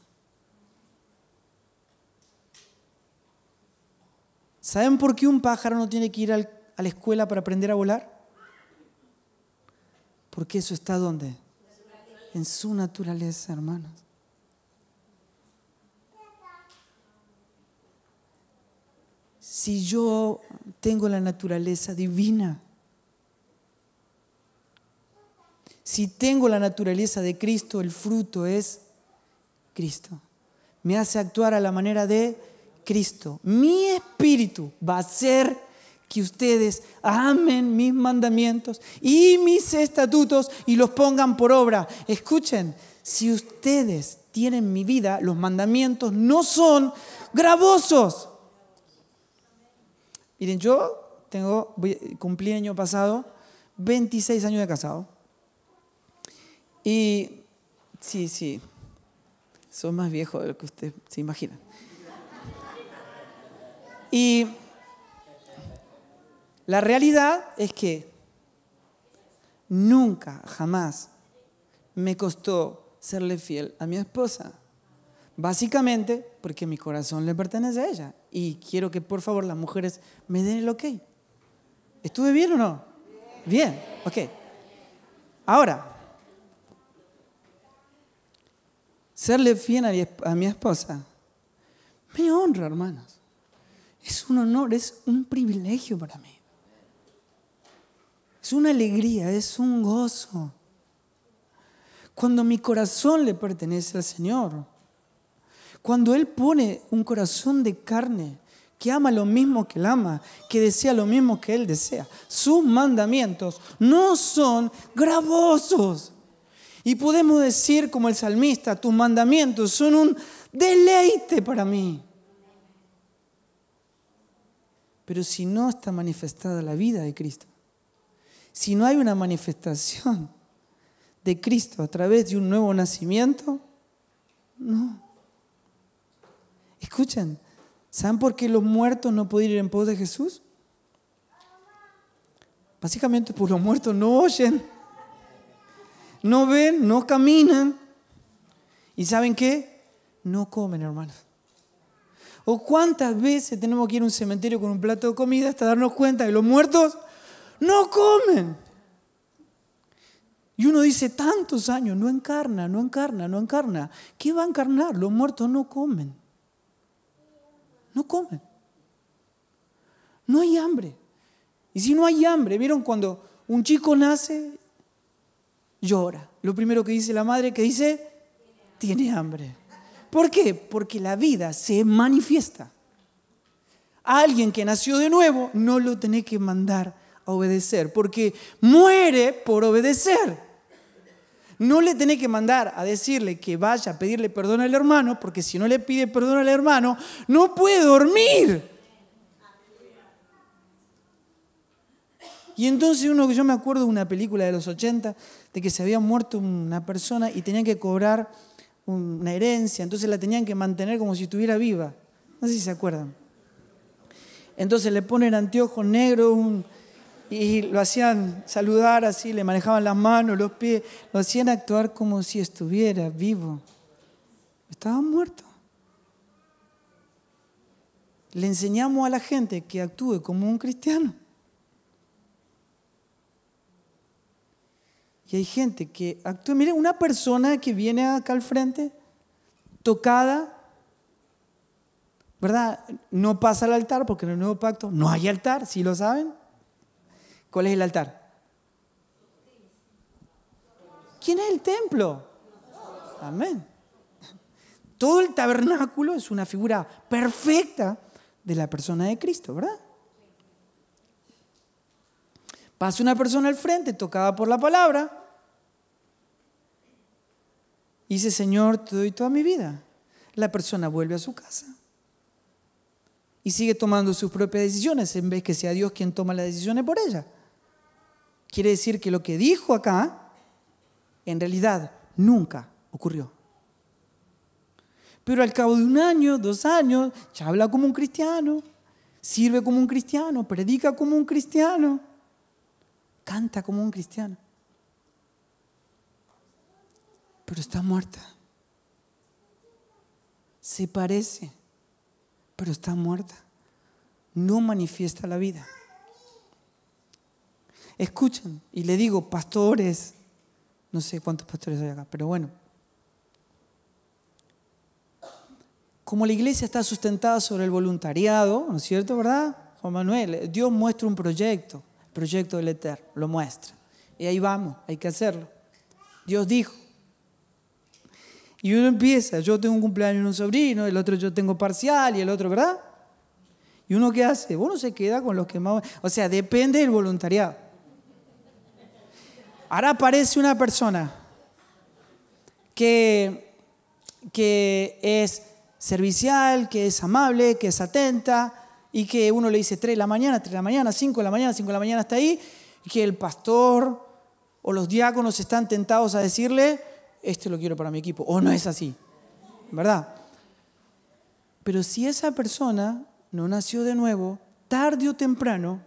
¿Saben por qué un pájaro no tiene que ir a la escuela para aprender a volar? Porque eso está donde? En su naturaleza, hermanos. Si yo tengo la naturaleza divina, si tengo la naturaleza de Cristo, el fruto es Cristo. Me hace actuar a la manera de Cristo, mi espíritu va a hacer que ustedes amen mis mandamientos y mis estatutos y los pongan por obra. Escuchen, si ustedes tienen mi vida, los mandamientos no son gravosos. Miren, yo tengo, cumplí el año pasado 26 años de casado. Y sí, sí, soy más viejo de lo que ustedes se imaginan. Y la realidad es que nunca, jamás me costó serle fiel a mi esposa. Básicamente porque mi corazón le pertenece a ella. Y quiero que por favor las mujeres me den el ok. ¿Estuve bien o no? Bien, ok. Ahora, serle fiel a mi esposa me honra, hermanos. Es un honor, es un privilegio para mí. Es una alegría, es un gozo. Cuando mi corazón le pertenece al Señor, cuando Él pone un corazón de carne que ama lo mismo que Él ama, que desea lo mismo que Él desea, sus mandamientos no son gravosos. Y podemos decir como el salmista, tus mandamientos son un deleite para mí. Pero si no está manifestada la vida de Cristo, si no hay una manifestación de Cristo a través de un nuevo nacimiento, no. Escuchen, ¿saben por qué los muertos no pueden ir en pos de Jesús? Básicamente por pues, los muertos no oyen, no ven, no caminan. ¿Y saben qué? No comen, hermanos. ¿O cuántas veces tenemos que ir a un cementerio con un plato de comida hasta darnos cuenta que los muertos no comen? Y uno dice tantos años, no encarna, no encarna, no encarna. ¿Qué va a encarnar? Los muertos no comen. No comen. No hay hambre. Y si no hay hambre, ¿vieron cuando un chico nace, llora? Lo primero que dice la madre que dice, tiene hambre. ¿Por qué? Porque la vida se manifiesta. alguien que nació de nuevo no lo tiene que mandar a obedecer, porque muere por obedecer. No le tiene que mandar a decirle que vaya a pedirle perdón al hermano, porque si no le pide perdón al hermano, no puede dormir. Y entonces uno, yo me acuerdo de una película de los 80, de que se había muerto una persona y tenía que cobrar una herencia, entonces la tenían que mantener como si estuviera viva. No sé si se acuerdan. Entonces le ponen anteojos negros y lo hacían saludar así, le manejaban las manos, los pies, lo hacían actuar como si estuviera vivo. Estaba muerto. Le enseñamos a la gente que actúe como un cristiano. hay gente que actúa. Mire, una persona que viene acá al frente, tocada, ¿verdad? No pasa al altar porque en el nuevo pacto no hay altar, ¿sí lo saben. ¿Cuál es el altar? ¿Quién es el templo? Amén. Todo el tabernáculo es una figura perfecta de la persona de Cristo, ¿verdad? Pasa una persona al frente tocada por la palabra, dice, Señor, te doy toda mi vida. La persona vuelve a su casa y sigue tomando sus propias decisiones en vez que sea Dios quien toma las decisiones por ella. Quiere decir que lo que dijo acá, en realidad, nunca ocurrió. Pero al cabo de un año, dos años, ya habla como un cristiano, sirve como un cristiano, predica como un cristiano, canta como un cristiano pero está muerta. Se parece, pero está muerta. No manifiesta la vida. Escuchan, y le digo, pastores, no sé cuántos pastores hay acá, pero bueno. Como la iglesia está sustentada sobre el voluntariado, ¿no es cierto, verdad? Juan Manuel, Dios muestra un proyecto, el proyecto del Eterno, lo muestra. Y ahí vamos, hay que hacerlo. Dios dijo, y uno empieza, yo tengo un cumpleaños en un sobrino, el otro yo tengo parcial y el otro, ¿verdad? ¿Y uno qué hace? Uno se queda con los que más... O sea, depende del voluntariado. Ahora aparece una persona que, que es servicial, que es amable, que es atenta, y que uno le dice 3 de la mañana, 3 de la mañana, 5 de la mañana, 5 de la mañana está ahí, y que el pastor o los diáconos están tentados a decirle, este lo quiero para mi equipo, o no es así, ¿verdad? Pero si esa persona no nació de nuevo, tarde o temprano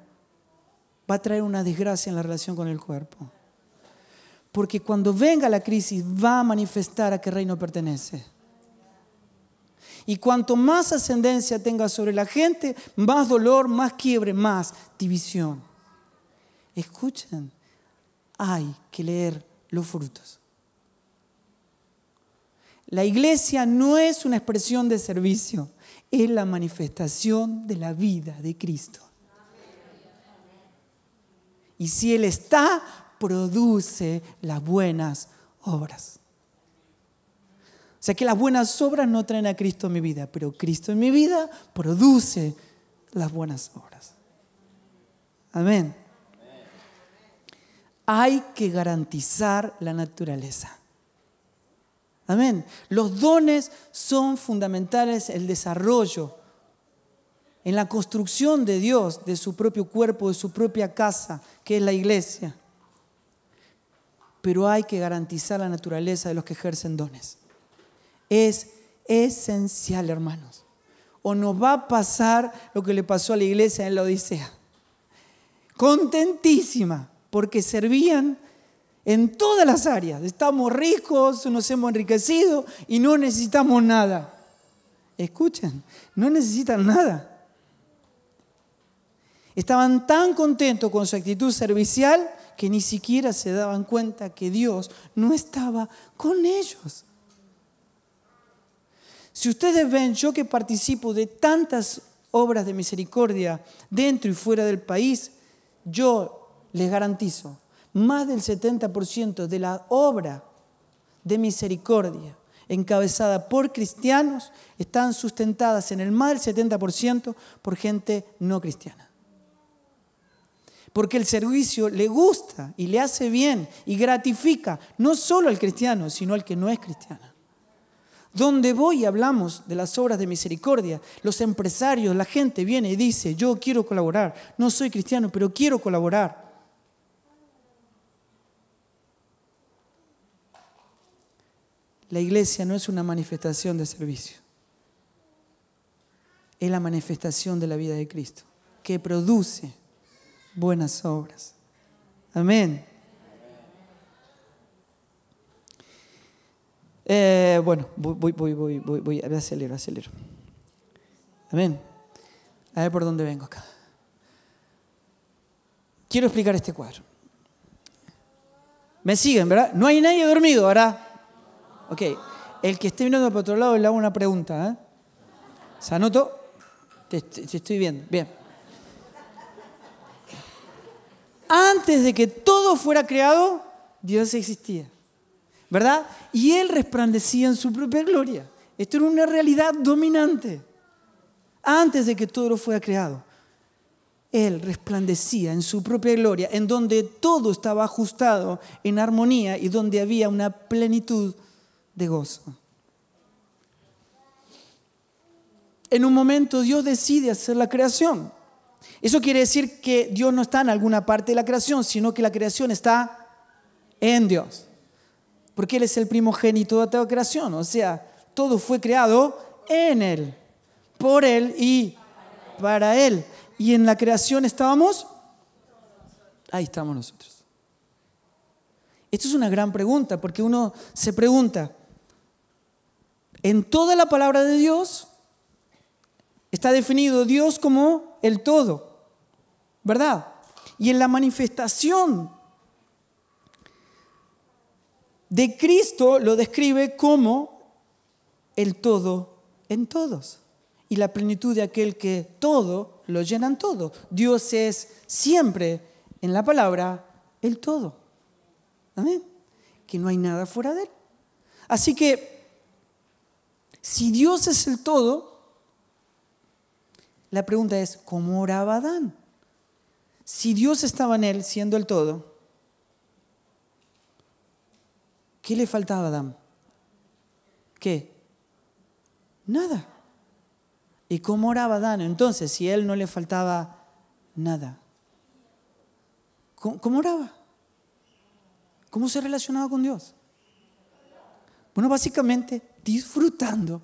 va a traer una desgracia en la relación con el cuerpo. Porque cuando venga la crisis va a manifestar a qué reino pertenece. Y cuanto más ascendencia tenga sobre la gente, más dolor, más quiebre, más división. Escuchen, hay que leer los frutos. La iglesia no es una expresión de servicio, es la manifestación de la vida de Cristo. Y si Él está, produce las buenas obras. O sea que las buenas obras no traen a Cristo en mi vida, pero Cristo en mi vida produce las buenas obras. Amén. Hay que garantizar la naturaleza. Amén. Los dones son fundamentales en el desarrollo, en la construcción de Dios, de su propio cuerpo, de su propia casa, que es la iglesia. Pero hay que garantizar la naturaleza de los que ejercen dones. Es esencial, hermanos. O nos va a pasar lo que le pasó a la iglesia en la Odisea. Contentísima, porque servían en todas las áreas. Estamos ricos, nos hemos enriquecido y no necesitamos nada. Escuchen, no necesitan nada. Estaban tan contentos con su actitud servicial que ni siquiera se daban cuenta que Dios no estaba con ellos. Si ustedes ven, yo que participo de tantas obras de misericordia dentro y fuera del país, yo les garantizo más del 70% de la obra de misericordia encabezada por cristianos están sustentadas en el más del 70% por gente no cristiana. Porque el servicio le gusta y le hace bien y gratifica no solo al cristiano, sino al que no es cristiano. Donde voy y hablamos de las obras de misericordia, los empresarios, la gente viene y dice, yo quiero colaborar, no soy cristiano, pero quiero colaborar. La iglesia no es una manifestación de servicio, es la manifestación de la vida de Cristo, que produce buenas obras. Amén. Eh, bueno, voy, voy, voy, voy, voy, acelero, acelero. Amén. A ver por dónde vengo acá. Quiero explicar este cuadro. Me siguen, ¿verdad? No hay nadie dormido, ¿verdad? Ok, el que esté mirando por otro lado le hago una pregunta. ¿eh? ¿Se anotó? Te, estoy viendo. Bien. Antes de que todo fuera creado, Dios existía. ¿Verdad? Y Él resplandecía en su propia gloria. Esto era una realidad dominante. Antes de que todo fuera creado, Él resplandecía en su propia gloria, en donde todo estaba ajustado en armonía y donde había una plenitud de gozo. En un momento Dios decide hacer la creación. Eso quiere decir que Dios no está en alguna parte de la creación, sino que la creación está en Dios. Porque Él es el primogénito de toda creación. O sea, todo fue creado en Él, por Él y para Él. Y en la creación estábamos. Ahí estamos nosotros. Esto es una gran pregunta, porque uno se pregunta, en toda la palabra de Dios está definido Dios como el todo, ¿verdad? Y en la manifestación de Cristo lo describe como el todo en todos y la plenitud de aquel que todo lo en todo. Dios es siempre en la palabra el todo. Amén. Que no hay nada fuera de él. Así que si Dios es el todo, la pregunta es, ¿cómo oraba Adán? Si Dios estaba en él siendo el todo, ¿qué le faltaba a Adán? ¿Qué? Nada. ¿Y cómo oraba Adán entonces si él no le faltaba nada? ¿Cómo, oraba? ¿Cómo se relacionaba con Dios? Bueno, básicamente disfrutando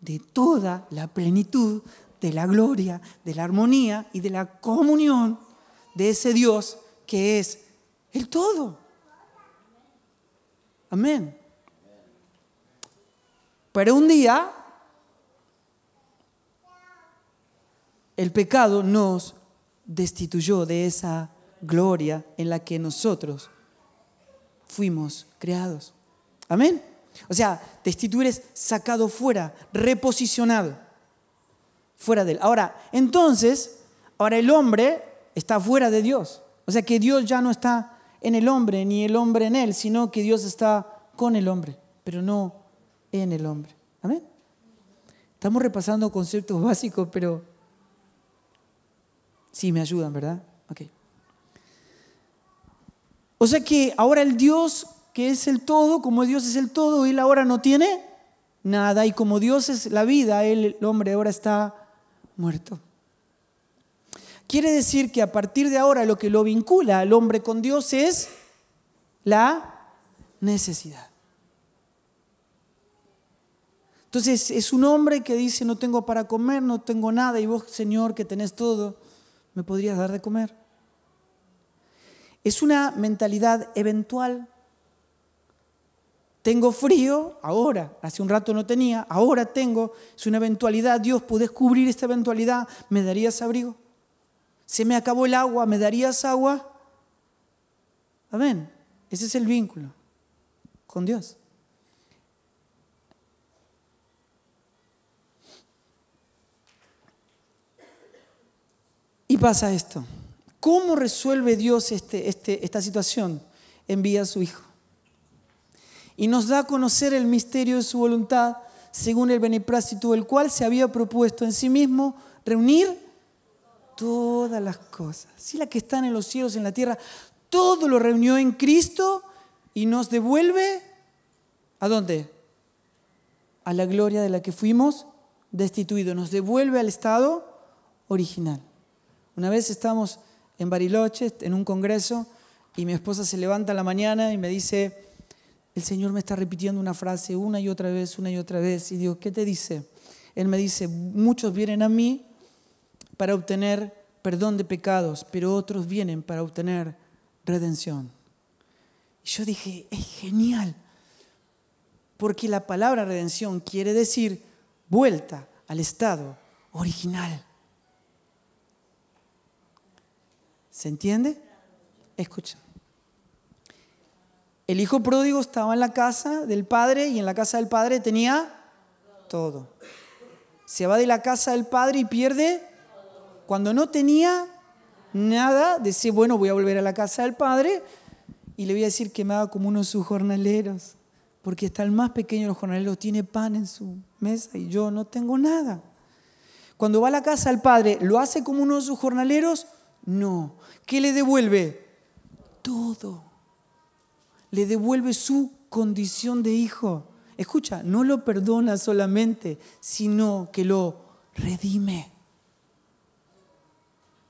de toda la plenitud, de la gloria, de la armonía y de la comunión de ese Dios que es el todo. Amén. Pero un día el pecado nos destituyó de esa gloria en la que nosotros fuimos creados. Amén. O sea, destituir es sacado fuera, reposicionado, fuera de él. Ahora, entonces, ahora el hombre está fuera de Dios. O sea que Dios ya no está en el hombre, ni el hombre en él, sino que Dios está con el hombre, pero no en el hombre. Amén. Estamos repasando conceptos [laughs] básicos, pero sí me ayudan, ¿verdad? Ok. O sea que ahora el Dios que es el todo, como Dios es el todo, Él ahora no tiene nada, y como Dios es la vida, el hombre ahora está muerto. Quiere decir que a partir de ahora lo que lo vincula al hombre con Dios es la necesidad. Entonces es un hombre que dice, no tengo para comer, no tengo nada, y vos, Señor, que tenés todo, me podrías dar de comer. Es una mentalidad eventual, tengo frío ahora, hace un rato no tenía, ahora tengo, es una eventualidad, Dios, ¿puedes cubrir esta eventualidad? ¿Me darías abrigo? Se me acabó el agua, ¿me darías agua? Amén. Ese es el vínculo con Dios. Y pasa esto. ¿Cómo resuelve Dios este, este, esta situación? Envía a su Hijo y nos da a conocer el misterio de su voluntad, según el beneplácito del cual se había propuesto en sí mismo reunir todas las cosas. Sí, la que están en los cielos, en la tierra, todo lo reunió en Cristo y nos devuelve a dónde? A la gloria de la que fuimos destituidos, nos devuelve al estado original. Una vez estamos en Bariloche, en un congreso, y mi esposa se levanta a la mañana y me dice, el Señor me está repitiendo una frase una y otra vez, una y otra vez. Y digo, ¿qué te dice? Él me dice, muchos vienen a mí para obtener perdón de pecados, pero otros vienen para obtener redención. Y yo dije, es genial, porque la palabra redención quiere decir vuelta al estado original. ¿Se entiende? Escucha. El hijo pródigo estaba en la casa del padre y en la casa del padre tenía todo. Se va de la casa del padre y pierde cuando no tenía nada, dice, bueno, voy a volver a la casa del padre y le voy a decir que me haga como uno de sus jornaleros, porque está el más pequeño de los jornaleros, tiene pan en su mesa y yo no tengo nada. Cuando va a la casa del padre, ¿lo hace como uno de sus jornaleros? No. ¿Qué le devuelve? Todo le devuelve su condición de hijo. Escucha, no lo perdona solamente, sino que lo redime.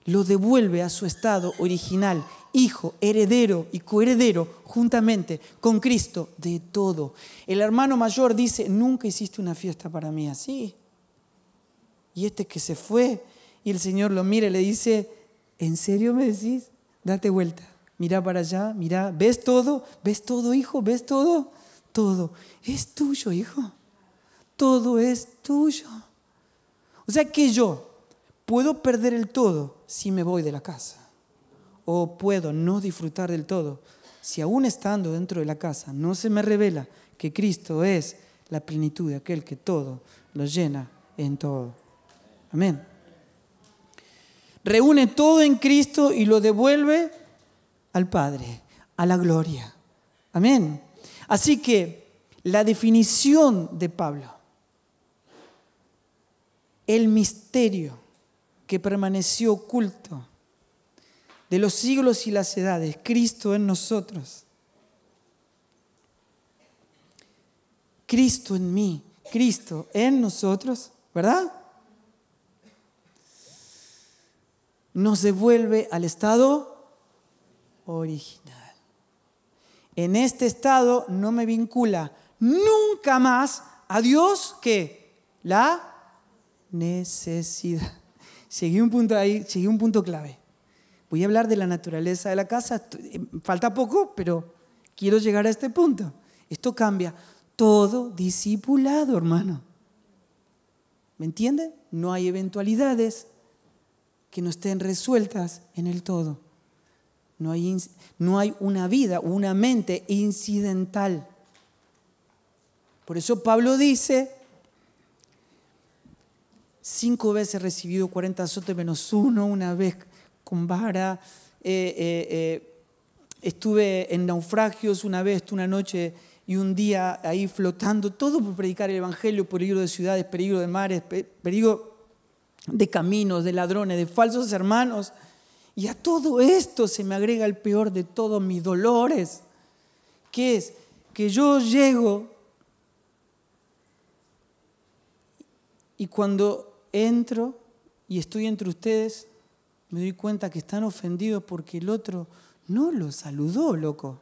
Lo devuelve a su estado original, hijo, heredero y coheredero juntamente con Cristo de todo. El hermano mayor dice, nunca hiciste una fiesta para mí así. Y este que se fue y el Señor lo mira y le dice, ¿en serio me decís? Date vuelta mira para allá, mira, ¿ves todo? ¿Ves todo, hijo? ¿Ves todo? Todo es tuyo, hijo. Todo es tuyo. O sea que yo puedo perder el todo si me voy de la casa. O puedo no disfrutar del todo si aún estando dentro de la casa no se me revela que Cristo es la plenitud de aquel que todo lo llena en todo. Amén. Reúne todo en Cristo y lo devuelve al Padre, a la gloria. Amén. Así que la definición de Pablo, el misterio que permaneció oculto de los siglos y las edades, Cristo en nosotros, Cristo en mí, Cristo en nosotros, ¿verdad? Nos devuelve al estado original. En este estado no me vincula nunca más a Dios que la necesidad. Seguí un punto ahí, seguí un punto clave. Voy a hablar de la naturaleza de la casa. Eh, falta poco, pero quiero llegar a este punto. Esto cambia. Todo discipulado, hermano. ¿Me entiende? No hay eventualidades que no estén resueltas en el todo. No hay, no hay una vida, una mente incidental. Por eso Pablo dice, cinco veces he recibido 40 azotes menos uno, una vez con vara, eh, eh, eh, estuve en naufragios una vez, una noche y un día ahí flotando, todo por predicar el Evangelio, peligro de ciudades, peligro de mares, peligro de caminos, de ladrones, de falsos hermanos. Y a todo esto se me agrega el peor de todos mis dolores, que es que yo llego y cuando entro y estoy entre ustedes, me doy cuenta que están ofendidos porque el otro no lo saludó, loco.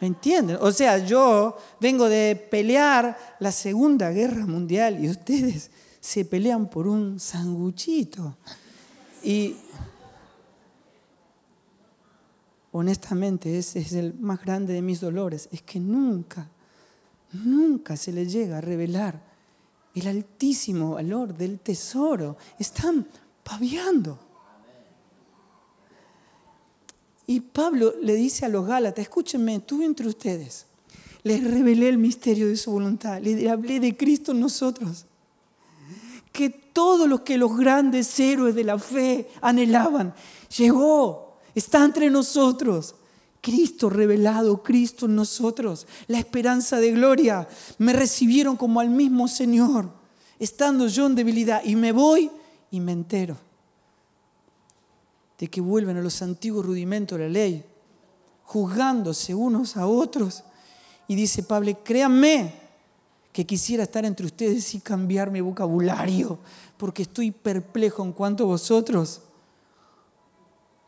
¿Me entienden? O sea, yo vengo de pelear la Segunda Guerra Mundial y ustedes se pelean por un sanguchito. Y honestamente ese es el más grande de mis dolores, es que nunca, nunca se le llega a revelar el altísimo valor del tesoro. Están paviando. Y Pablo le dice a los Gálatas, escúchenme, tú entre ustedes, les revelé el misterio de su voluntad, les hablé de Cristo en nosotros, que todos los que los grandes héroes de la fe anhelaban. Llegó, está entre nosotros. Cristo revelado, Cristo en nosotros, la esperanza de gloria. Me recibieron como al mismo Señor, estando yo en debilidad. Y me voy y me entero de que vuelven a los antiguos rudimentos de la ley, juzgándose unos a otros. Y dice Pablo, créanme, que quisiera estar entre ustedes y cambiar mi vocabulario, porque estoy perplejo en cuanto a vosotros.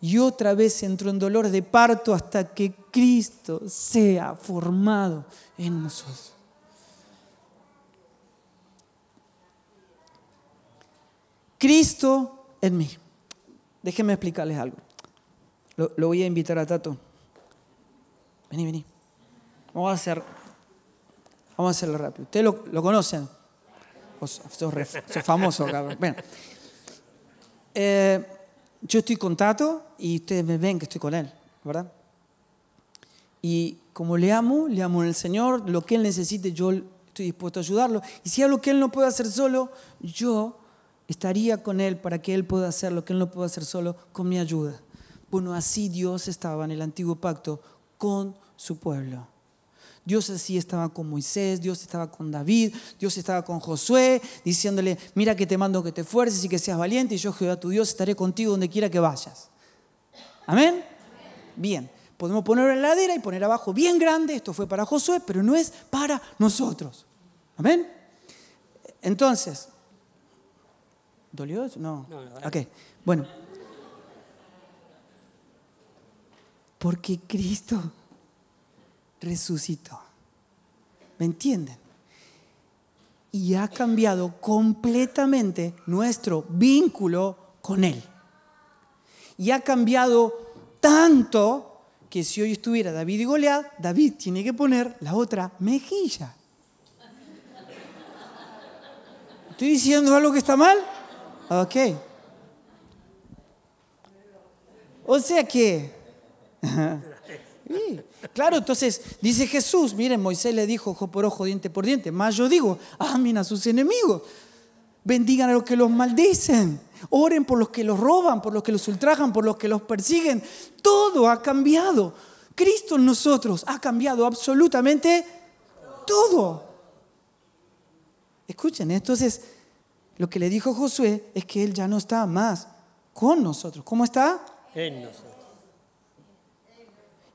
Y otra vez entro en dolor de parto hasta que Cristo sea formado en nosotros. Cristo en mí. Déjenme explicarles algo. Lo, lo voy a invitar a Tato. Vení, vení. Vamos a hacer Vamos a hacerlo rápido. ¿Ustedes lo, conocen? Vos famoso, cabrón. Bueno. Eh, yo estoy con Tato y ustedes me ven que estoy con él, ¿verdad? Y como le amo, le amo en el Señor, lo que Él necesite, yo estoy dispuesto a ayudarlo. Y si hay algo que Él no puede hacer solo, yo estaría con Él para que Él pueda hacer lo que Él no puede hacer solo con mi ayuda. Bueno, así Dios estaba en el antiguo pacto con su pueblo. Dios así estaba con Moisés, Dios estaba con David, Dios estaba con Josué, diciéndole, mira que te mando que te fuerces y que seas valiente, y yo Jehová tu Dios estaré contigo donde quiera que vayas. Amén. Bien, podemos poner en la heladera y poner abajo bien grande, esto fue para Josué, pero no es para nosotros. Amén. Entonces, ¿dolió eso? No. no ok, bueno. Porque Cristo resucitó. ¿Me entienden? Y ha cambiado completamente nuestro vínculo con Él. Y ha cambiado tanto que si hoy estuviera David y Goliat, David tiene que poner la otra mejilla. ¿Estoy diciendo algo que está mal? Ok. O sea que [laughs] [laughs] Claro, entonces dice Jesús, miren, Moisés le dijo ojo por ojo, diente por diente, más yo digo, amen a sus enemigos, bendigan a los que los maldicen, oren por los que los roban, por los que los ultrajan, por los que los persiguen. Todo ha cambiado. Cristo en nosotros ha cambiado absolutamente todo. Escuchen, entonces lo que le dijo Josué es que él ya no está más con nosotros. ¿Cómo está? En nosotros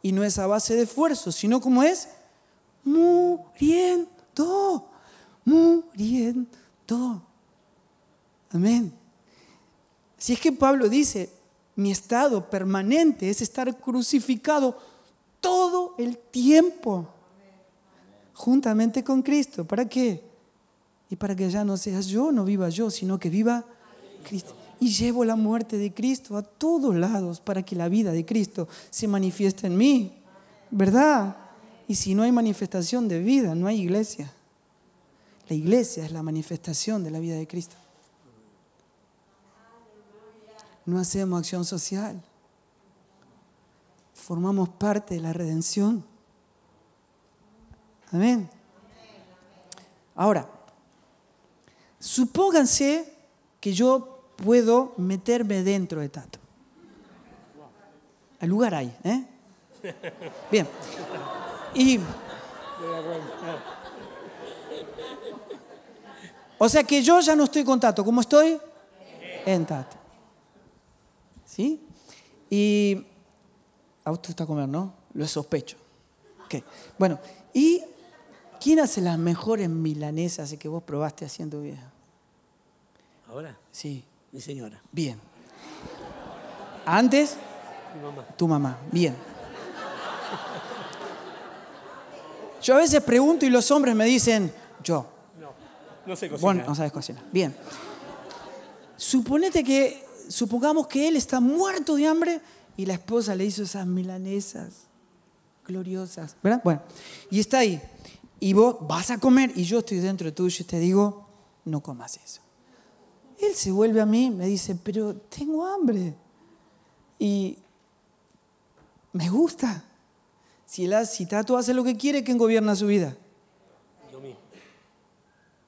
y no es a base de esfuerzo, sino como es muriendo, muriendo. Amén. Si es que Pablo dice, mi estado permanente es estar crucificado todo el tiempo, juntamente con Cristo. ¿Para qué? Y para que ya no seas yo, no viva yo, sino que viva Cristo y llevo la muerte de Cristo a todos lados para que la vida de Cristo se manifieste en mí. ¿Verdad? Y si no hay manifestación de vida, no hay iglesia. La iglesia es la manifestación de la vida de Cristo. No hacemos acción social. Formamos parte de la redención. Amén. Ahora, supónganse que yo puedo meterme dentro de Tato. el lugar hay, ¿eh? Bien. O sea que yo ya no estoy con Tato. ¿Cómo estoy? En Tato. ¿Sí? Y. A usted está a comer, ¿no? Lo sospecho. ¿Qué? Bueno, ¿y quién hace las mejores milanesas que vos probaste haciendo vieja? ¿Ahora? Sí. Mi señora. Bien. Antes, mi mamá. tu mamá. Bien. Yo a veces pregunto y los hombres me dicen, yo. No, no sé cocinar. bueno no sabes cocinar. Bien. Suponete que, supongamos que él está muerto de hambre y la esposa le hizo esas milanesas gloriosas, ¿verdad? Bueno, y está ahí. Y vos vas a comer y yo estoy dentro tuyo y te digo, no comas eso. Él se vuelve a mí, me dice, pero tengo hambre. Y me gusta. Si, el, si Tato hace lo que quiere, ¿quién gobierna su vida? Yo mismo.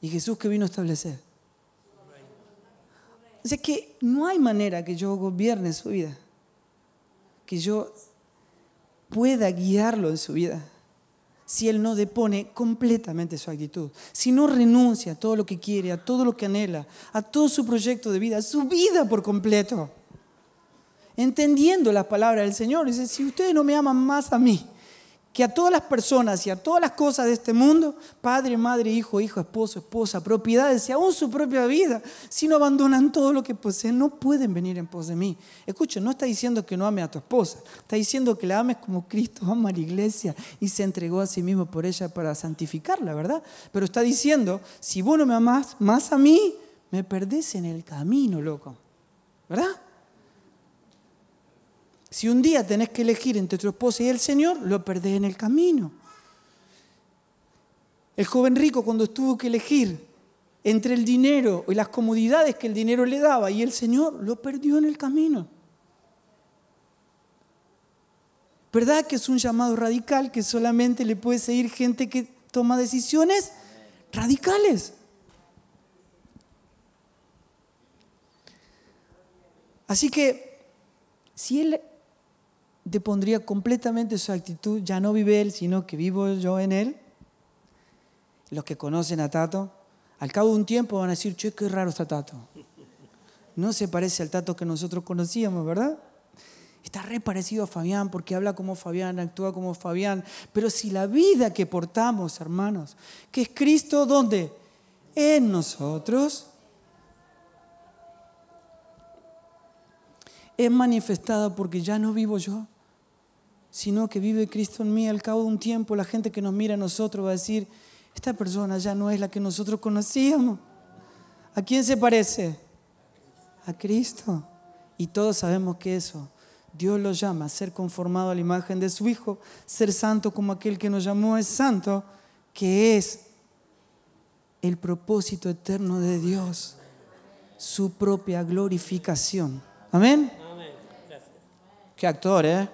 Y Jesús que vino a establecer. O que no hay manera que yo gobierne su vida, que yo pueda guiarlo en su vida si él no depone completamente su actitud, si no renuncia a todo lo que quiere, a todo lo que anhela, a todo su proyecto de vida, a su vida por completo. Entendiendo las palabras del Señor, dice, si ustedes no me aman más a mí, que a todas las personas y a todas las cosas de este mundo, padre, madre, hijo, hijo, esposo, esposa, propiedades y aún su propia vida, si no abandonan todo lo que poseen, no pueden venir en pos de mí. Escucha, no está diciendo que no ame a tu esposa, está diciendo que la ames como Cristo ama a la iglesia y se entregó a sí mismo por ella para santificarla, ¿verdad? Pero está diciendo, si vos no me amás más a mí, me perdés en el camino, loco, ¿verdad? Si un día tenés que elegir entre tu esposa y el Señor, lo perdés en el camino. El joven rico cuando tuvo que elegir entre el dinero y las comodidades que el dinero le daba y el Señor, lo perdió en el camino. ¿Verdad que es un llamado radical que solamente le puede seguir gente que toma decisiones radicales? Así que si él depondría completamente su actitud, ya no vive él, sino que vivo yo en él. Los que conocen a Tato, al cabo de un tiempo van a decir, che, qué raro está Tato. No se parece al Tato que nosotros conocíamos, ¿verdad? Está re parecido a Fabián porque habla como Fabián, actúa como Fabián. Pero si la vida que portamos, hermanos, que es Cristo, ¿dónde? En nosotros, es manifestada porque ya no vivo yo, sino que vive Cristo en mí, al cabo de un tiempo la gente que nos mira a nosotros va a decir, esta persona ya no es la que nosotros conocíamos. ¿A quién se parece? A Cristo. Y todos sabemos que eso, Dios lo llama a ser conformado a la imagen de su Hijo, ser santo como aquel que nos llamó es santo, que es el propósito eterno de Dios, su propia glorificación. Amén. Amén. Qué actor, ¿eh?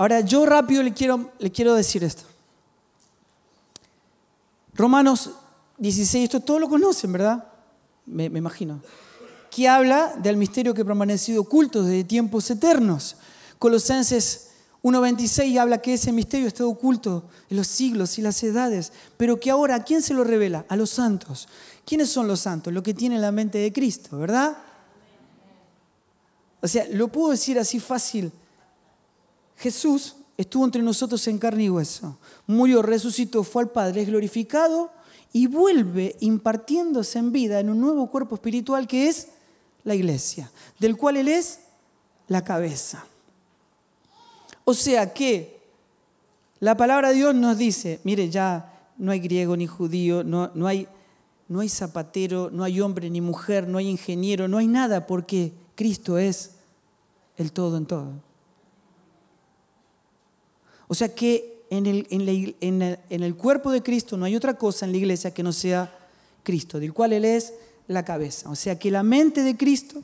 Ahora yo rápido le quiero, le quiero decir esto. Romanos 16, esto todos lo conocen, ¿verdad? Me, imagino. Que habla del misterio que ha permanecido oculto desde tiempos eternos. Colosenses 1.26 habla que ese misterio está oculto en los siglos y las edades, pero que ahora ¿a quién se lo revela? A los santos. ¿Quiénes son los santos? Lo que tiene la mente de Cristo, ¿verdad? O sea, lo puedo decir así fácil Jesús estuvo entre nosotros en carne y hueso, murió, resucitó, fue al Padre, es glorificado y vuelve impartiéndose en vida en un nuevo cuerpo espiritual que es la iglesia, del cual Él es la cabeza. O sea que la palabra de Dios nos dice, mire, ya no hay griego ni judío, no, no hay zapatero, no hay hombre ni mujer, no hay ingeniero, no hay nada, porque Cristo es el todo en todo. O sea que en el, en, cuerpo de Cristo no hay otra cosa en la iglesia que no sea Cristo, del cual Él es la cabeza. O sea que la mente de Cristo,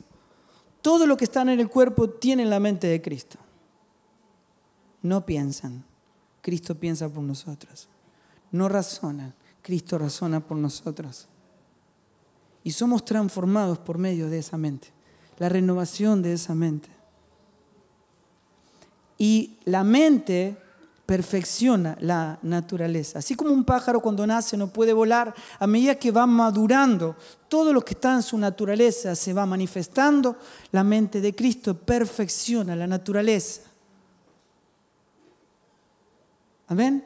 todo lo que está en el cuerpo tiene la mente de Cristo. No piensan, Cristo piensa por nosotros. No razonan, Cristo razona por nosotros. Y somos transformados por medio de esa mente, la renovación de esa mente. Y la mente perfecciona la naturaleza. Así como un pájaro cuando nace no puede volar, a medida que va madurando, todo lo que está en su naturaleza se va manifestando, la mente de Cristo perfecciona la naturaleza. Amén.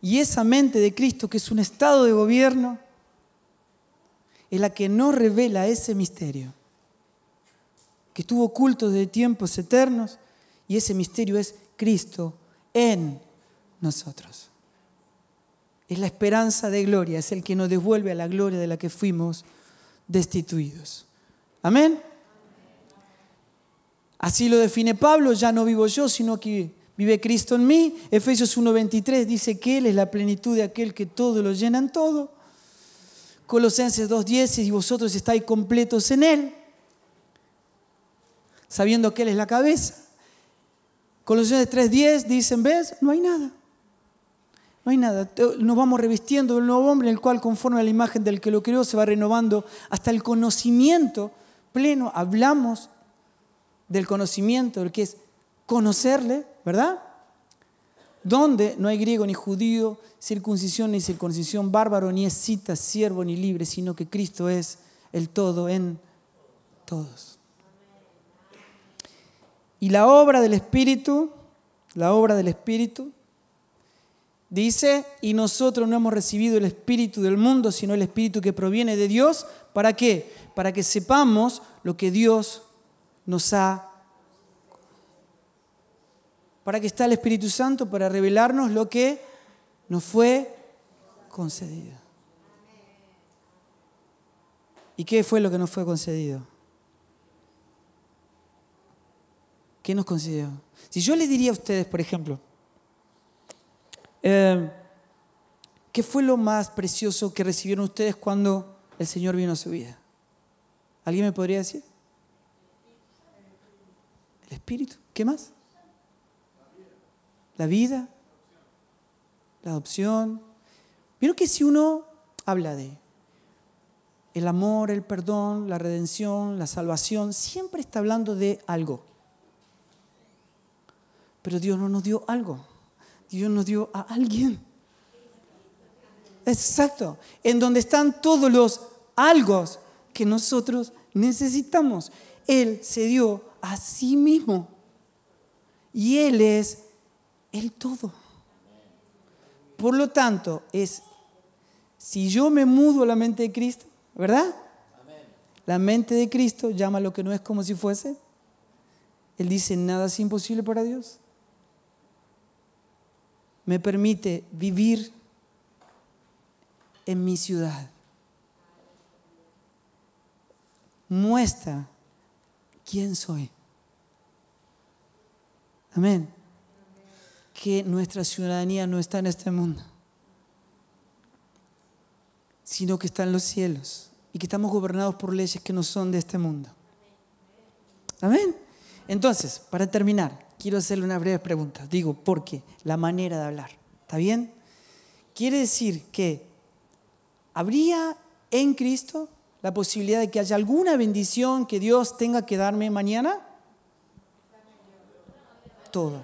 Y esa mente de Cristo, que es un estado de gobierno, es la que no revela ese misterio, que estuvo oculto desde tiempos eternos y ese misterio es Cristo en nosotros. Es la esperanza de gloria, es el que nos devuelve a la gloria de la que fuimos destituidos. Amén. Así lo define Pablo, ya no vivo yo, sino que vive Cristo en mí. Efesios 1.23 dice que Él es la plenitud de aquel que todo lo llena en todo. Colosenses 2.10 y vosotros estáis completos en Él, sabiendo que Él es la cabeza. Colosenses 3.10 dicen, ¿ves? No hay nada. No hay nada. Nos vamos revistiendo del nuevo hombre, en el cual conforme a la imagen del que lo creó se va renovando hasta el conocimiento pleno. Hablamos del conocimiento, del que es conocerle, ¿verdad? Donde no hay griego ni judío, circuncisión ni circuncisión, bárbaro ni escita, siervo ni libre, sino que Cristo es el todo en todos. Y la obra del Espíritu, la obra del Espíritu, dice, y nosotros no hemos recibido el Espíritu del mundo, sino el Espíritu que proviene de Dios. ¿Para qué? Para que sepamos lo que Dios nos ha... Para que está el Espíritu Santo, para revelarnos lo que nos fue concedido. ¿Y qué fue lo que nos fue concedido? ¿Qué nos concedió? Si yo le diría a ustedes, por ejemplo, eh, ¿qué fue lo más precioso que recibieron ustedes cuando el Señor vino a su vida? ¿Alguien me podría decir? El Espíritu. ¿Qué más? La vida. La adopción. Vieron que si uno habla de el amor, el perdón, la redención, la salvación, siempre está hablando de algo. Pero Dios no nos dio algo. Dios nos dio a alguien. Exacto. En donde están todos los algo que nosotros necesitamos. Él se dio a sí mismo. Y Él es el todo. Por lo tanto, es, si yo me mudo a la mente de Cristo, ¿verdad? La mente de Cristo llama lo que no es como si fuese. Él dice, nada es imposible para Dios me permite vivir en mi ciudad. Muestra quién soy. Amén. Que nuestra ciudadanía no está en este mundo, sino que está en los cielos y que estamos gobernados por leyes que no son de este mundo. Amén. Entonces, para terminar, quiero hacerle una breve pregunta. Digo, ¿por qué? La manera de hablar. ¿Está bien? Quiere decir que habría en Cristo la posibilidad de que haya alguna bendición que Dios tenga que darme mañana. Todo.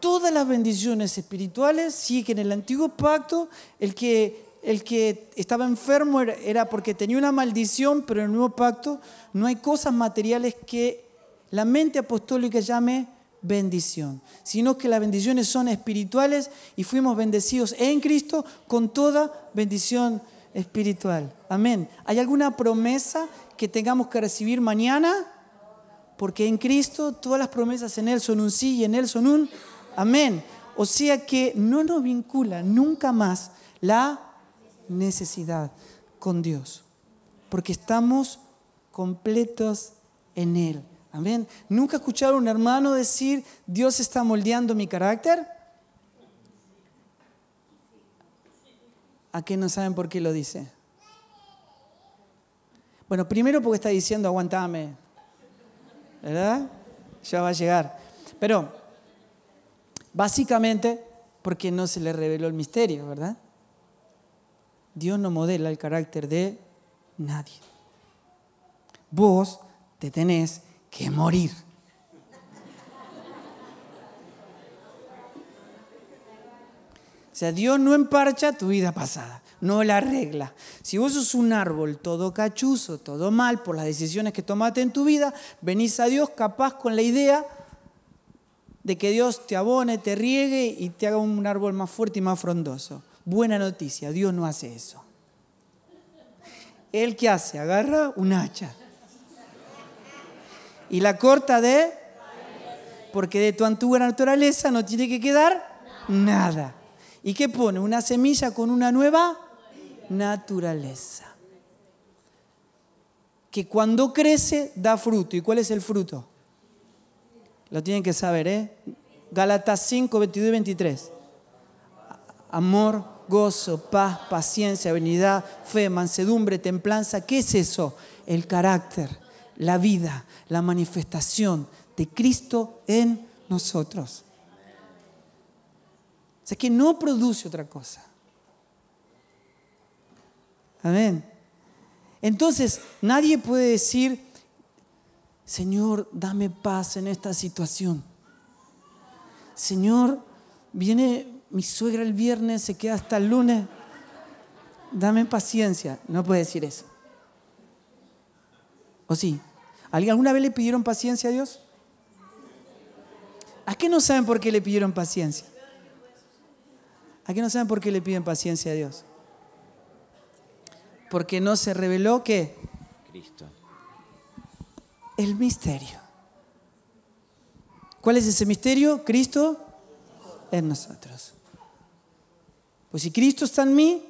Todas las bendiciones espirituales, sí que en el antiguo pacto, el que el que estaba enfermo era porque tenía una maldición, pero en el nuevo pacto no hay cosas materiales que la mente apostólica llame bendición, sino que las bendiciones son espirituales y fuimos bendecidos en Cristo con toda bendición espiritual. Amén. ¿Hay alguna promesa que tengamos que recibir mañana? Porque en Cristo todas las promesas en Él son un sí y en Él son un amén. O sea que no nos vincula nunca más la necesidad con Dios, porque estamos completos en Él. Amén. ¿Nunca escucharon a un hermano decir, Dios está moldeando mi carácter? ¿A qué no saben por qué lo dice? Bueno, primero porque está diciendo, aguantame. ¿Verdad? Ya va a llegar. Pero, básicamente, porque no se le reveló el misterio, ¿verdad? Dios no modela el carácter de nadie. Vos te tenés que morir. O sea, Dios no emparcha tu vida pasada, no la arregla. Si vos sos un árbol todo cachuzo, todo mal por las decisiones que tomaste en tu vida, venís a Dios capaz con la idea de que Dios te abone, te riegue y te haga un árbol más fuerte y más frondoso. Buena noticia, Dios no hace eso. Él que hace, agarra un hacha y la corta de... Porque de tu antigua naturaleza no tiene que quedar nada. ¿Y qué pone? Una semilla con una nueva naturaleza. Que cuando crece da fruto. ¿Y cuál es el fruto? Lo tienen que saber, ¿eh? Galatas 5, 22 y 23. Amor, gozo, paz, paciencia, benignidad, fe, mansedumbre, templanza. ¿Qué es eso? El carácter la vida, la manifestación de Cristo en nosotros. O sea, que no produce otra cosa. Amén. Entonces, nadie puede decir, Señor, dame paz en esta situación. Señor, viene mi suegra el viernes, se queda hasta el lunes. Dame paciencia. No puede decir eso. ¿O sí? ¿Alguna vez le pidieron paciencia a Dios? ¿A qué no saben por qué le pidieron paciencia? ¿A qué no saben por qué le piden paciencia a Dios? Porque no se reveló que Cristo. El misterio. ¿Cuál es ese misterio? Cristo en nosotros. Pues si Cristo está en mí,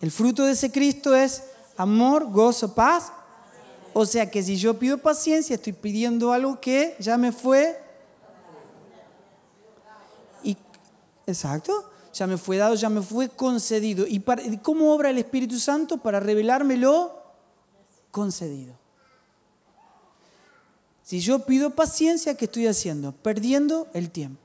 el fruto de ese Cristo es amor, gozo, paz, o sea que si yo pido paciencia, estoy pidiendo algo que ya me fue. Y, exacto, ya me fue dado, ya me fue concedido. ¿Y cómo obra el Espíritu Santo para revelármelo concedido? Si yo pido paciencia, ¿qué estoy haciendo? Perdiendo el tiempo.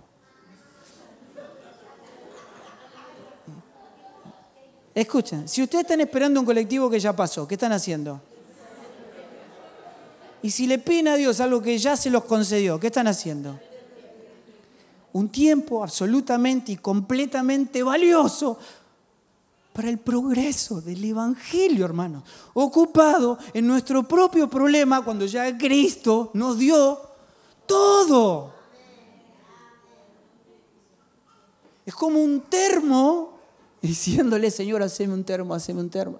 Escuchen, si ustedes están esperando un colectivo que ya pasó, ¿qué están haciendo? Y si le pena a Dios algo que ya se los concedió, ¿qué están haciendo? Un tiempo absolutamente y completamente valioso para el progreso del Evangelio, hermano. Ocupado en nuestro propio problema cuando ya Cristo nos dio todo. Es como un termo [laughs] diciéndole, Señor, haceme un termo, haceme un termo.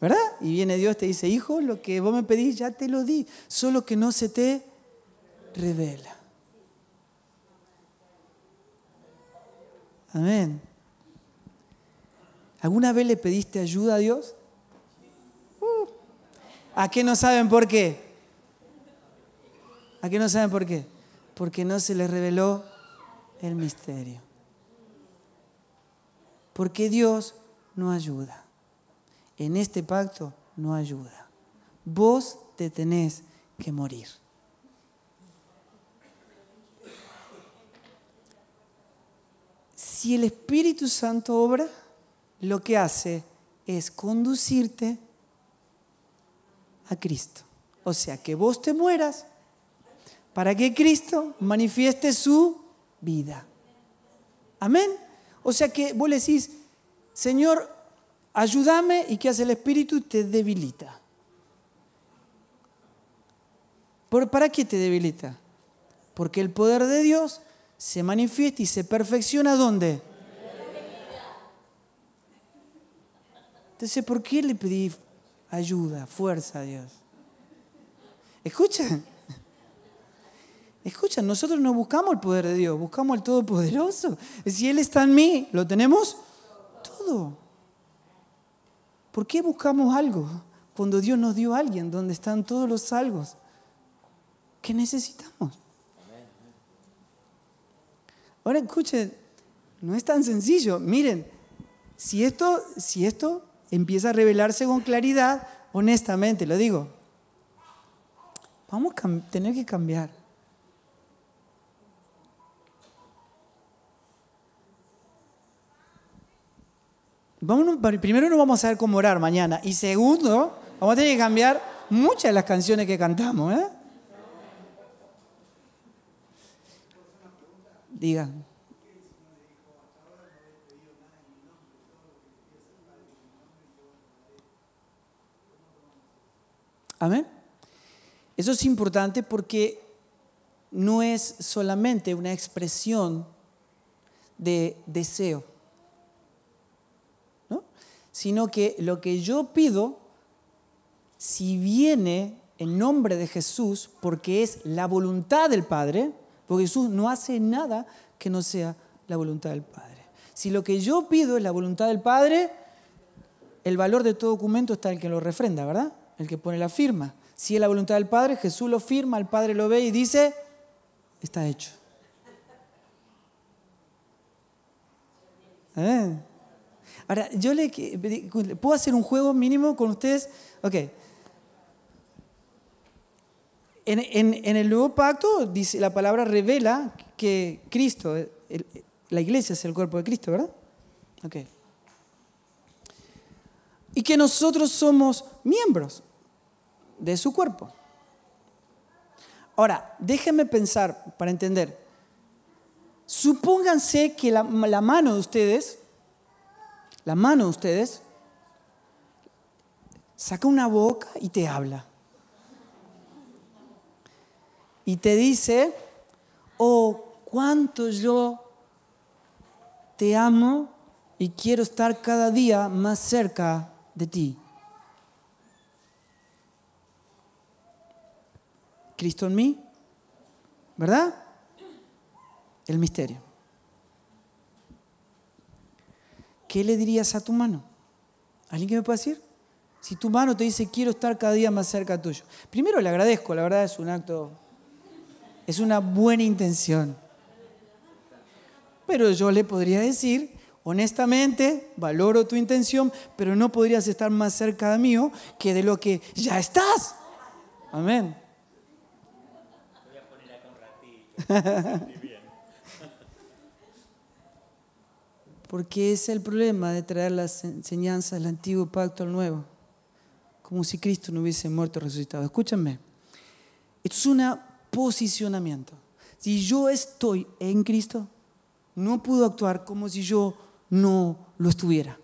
¿Verdad? Y viene Dios te dice, hijo, lo que vos me pedís ya te lo di, solo que no se te revela. Amén. ¿Alguna vez le pediste ayuda a Dios? Uh. ¿A qué no saben por qué? ¿A qué no saben por qué? Porque no se le reveló el misterio. Porque Dios no ayuda en este pacto no ayuda. Vos te tenés que morir. Si el Espíritu Santo obra, lo que hace es conducirte a Cristo. O sea, que vos te mueras para que Cristo manifieste su vida. Amén. O sea que vos le decís, Señor, ayúdame y que hace el Espíritu? Te debilita. ¿Por, ¿Para qué te debilita? Porque el poder de Dios se manifiesta y se perfecciona ¿dónde? Entonces, ¿por qué le pedí ayuda, fuerza a Dios? Escucha, escucha, nosotros no buscamos el poder de Dios, buscamos al Todopoderoso. Si Él está en mí, lo tenemos todo. ¿Por qué buscamos algo cuando Dios nos dio a alguien donde están todos los salvos? ¿Qué necesitamos? Ahora escuchen, no es tan sencillo. Miren, si esto, si esto empieza a revelarse con claridad, honestamente, lo digo, vamos a tener que cambiar. primero no vamos a saber cómo orar mañana. Y segundo, vamos a tener que cambiar muchas de las canciones que cantamos. ¿eh? Diga. Amén. Eso es importante porque no es solamente una expresión de deseo sino que lo que yo pido, si viene en nombre de Jesús, porque es la voluntad del Padre, porque Jesús no hace nada que no sea la voluntad del Padre. Si lo que yo pido es la voluntad del Padre, el valor de todo documento está en el que lo refrenda, ¿verdad? El que pone la firma. Si es la voluntad del Padre, Jesús lo firma, el Padre lo ve y dice, está hecho. ¿Eh? Ahora, yo le puedo hacer un juego mínimo con ustedes. Ok. En, el nuevo pacto, dice, la palabra revela que Cristo, la iglesia es el cuerpo de Cristo, ¿verdad? Ok. Y que nosotros somos miembros de su cuerpo. Ahora, déjenme pensar para entender. Supónganse que la mano de ustedes la mano de ustedes, saca una boca y te habla. Y te dice, oh, cuánto yo te amo y quiero estar cada día más cerca de ti. Cristo en mí, ¿verdad? El misterio. ¿qué le dirías a tu mano? ¿Alguien que me pueda decir? Si tu mano te dice, quiero estar cada día más cerca tuyo. Primero le agradezco, la verdad es un acto, es una buena intención. Pero yo le podría decir, honestamente, valoro tu intención, pero no podrías estar más cerca de mío que de lo que ya estás. Amén. Voy a poner ratito. [laughs] Porque es el problema de traer las enseñanzas del antiguo pacto al nuevo, como si Cristo no hubiese muerto resucitado. Escúchame, es un posicionamiento. Si yo estoy en Cristo, no puedo actuar como si yo no lo estuviera.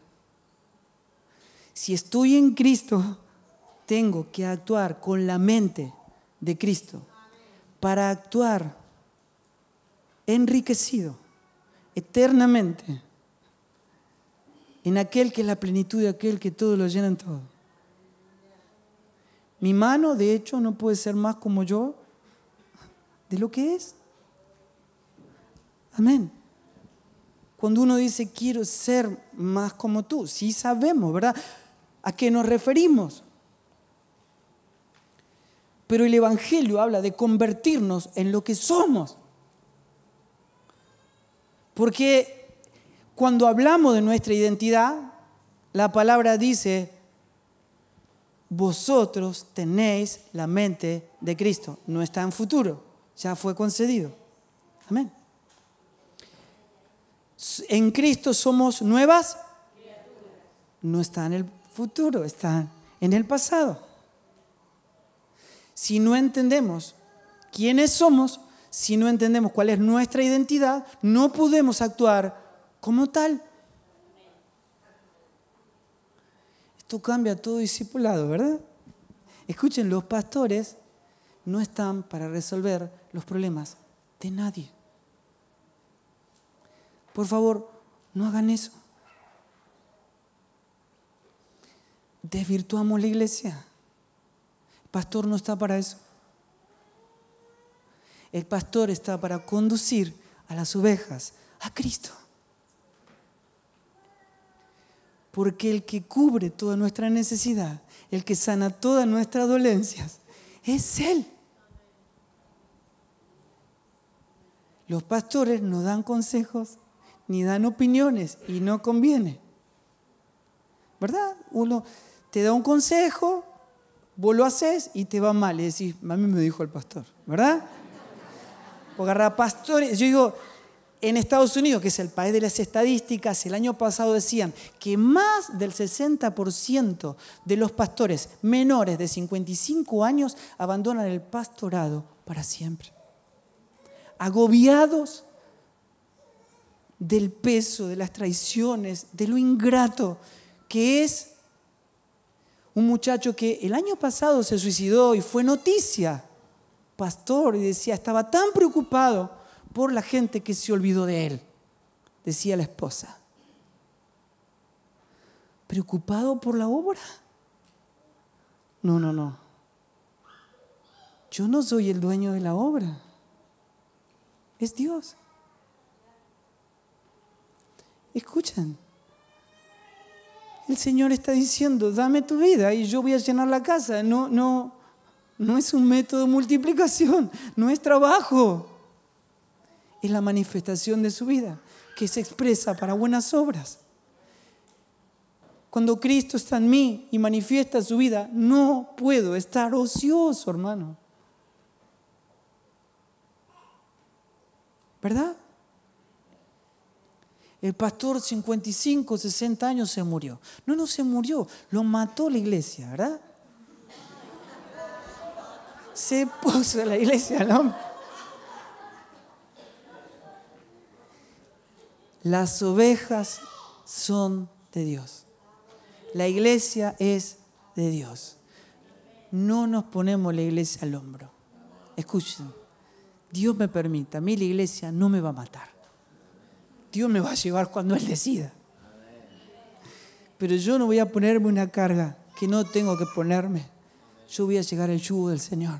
Si estoy en Cristo, tengo que actuar con la mente de Cristo para actuar enriquecido eternamente en aquel que es la plenitud de aquel que todo lo llena en todo. Mi mano, de hecho, no puede ser más como yo de lo que es. Amén. Cuando uno dice quiero ser más como tú, sí sabemos, ¿verdad? ¿A qué nos referimos? Pero el Evangelio habla de convertirnos en lo que somos. Porque cuando hablamos de nuestra identidad, la palabra dice, vosotros tenéis la mente de Cristo, no está en futuro, ya fue concedido. Amén. En Cristo somos nuevas, no está en el futuro, está en el pasado. Si no entendemos quiénes somos, si no entendemos cuál es nuestra identidad, no podemos actuar como tal. Esto cambia todo discipulado, ¿verdad? Escuchen, los pastores no están para resolver los problemas de nadie. Por favor, no hagan eso. Desvirtuamos la iglesia. El pastor no está para eso. El pastor está para conducir a las ovejas a Cristo. porque el que cubre toda nuestra necesidad, el que sana todas nuestras dolencias, es Él. Los pastores no dan consejos ni dan opiniones y no conviene. ¿Verdad? Uno te da un consejo, vos lo haces y te va mal. Y decís, a mí me dijo el pastor, ¿verdad? O agarra pastores. Yo digo, en Estados Unidos, que es el país de las estadísticas, el año pasado decían que más del 60% de los pastores menores de 55 años abandonan el pastorado para siempre. Agobiados del peso, de las traiciones, de lo ingrato que es un muchacho que el año pasado se suicidó y fue noticia, pastor, y decía, estaba tan preocupado por la gente que se olvidó de él, decía la esposa. ¿Preocupado por la obra? No, no, no. Yo no soy el dueño de la obra. Es Dios. Escuchan, El Señor está diciendo, dame tu vida y yo voy a llenar la casa. No, no, no es un método de multiplicación, no es trabajo es la manifestación de su vida, que se expresa para buenas obras. Cuando Cristo está en mí y manifiesta su vida, no puedo estar ocioso, hermano. ¿Verdad? El pastor 55, 60 años se murió. No, no se murió, lo mató la iglesia, ¿verdad? Se puso la iglesia al Las ovejas son de Dios. La iglesia es de Dios. No nos ponemos la iglesia al hombro. Escuchen, Dios me permita, a mí la iglesia no me va a matar. Dios me va a llevar cuando Él decida. Pero yo no voy a ponerme una carga que no tengo que ponerme. Yo voy a llegar al yugo del Señor.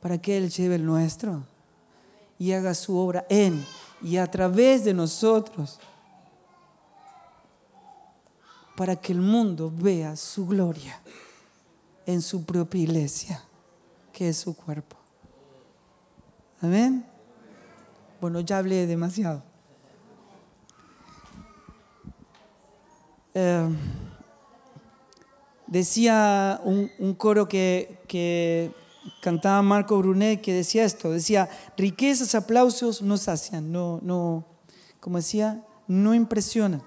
Para que Él lleve el nuestro y haga su obra en y a través de nosotros para que el mundo vea su gloria en su propia iglesia, que es su cuerpo. Amén. Bueno, ya hablé demasiado. Eh, decía un, coro que cantaba Marco Brunet que decía esto, decía, riquezas, aplausos no sacian, no, no, como decía, no impresionan.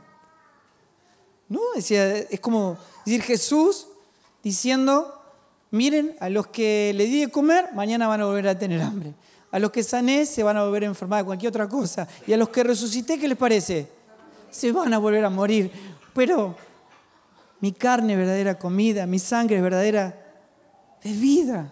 No, decía, es como decir Jesús diciendo, miren, a los que le di de comer, mañana van a volver a tener hambre. A los que sané se van a volver a enfermar de cualquier otra cosa. Y a los que resucité, ¿qué les parece? Se van a volver a morir. Pero mi carne es verdadera comida, mi sangre es verdadera de vida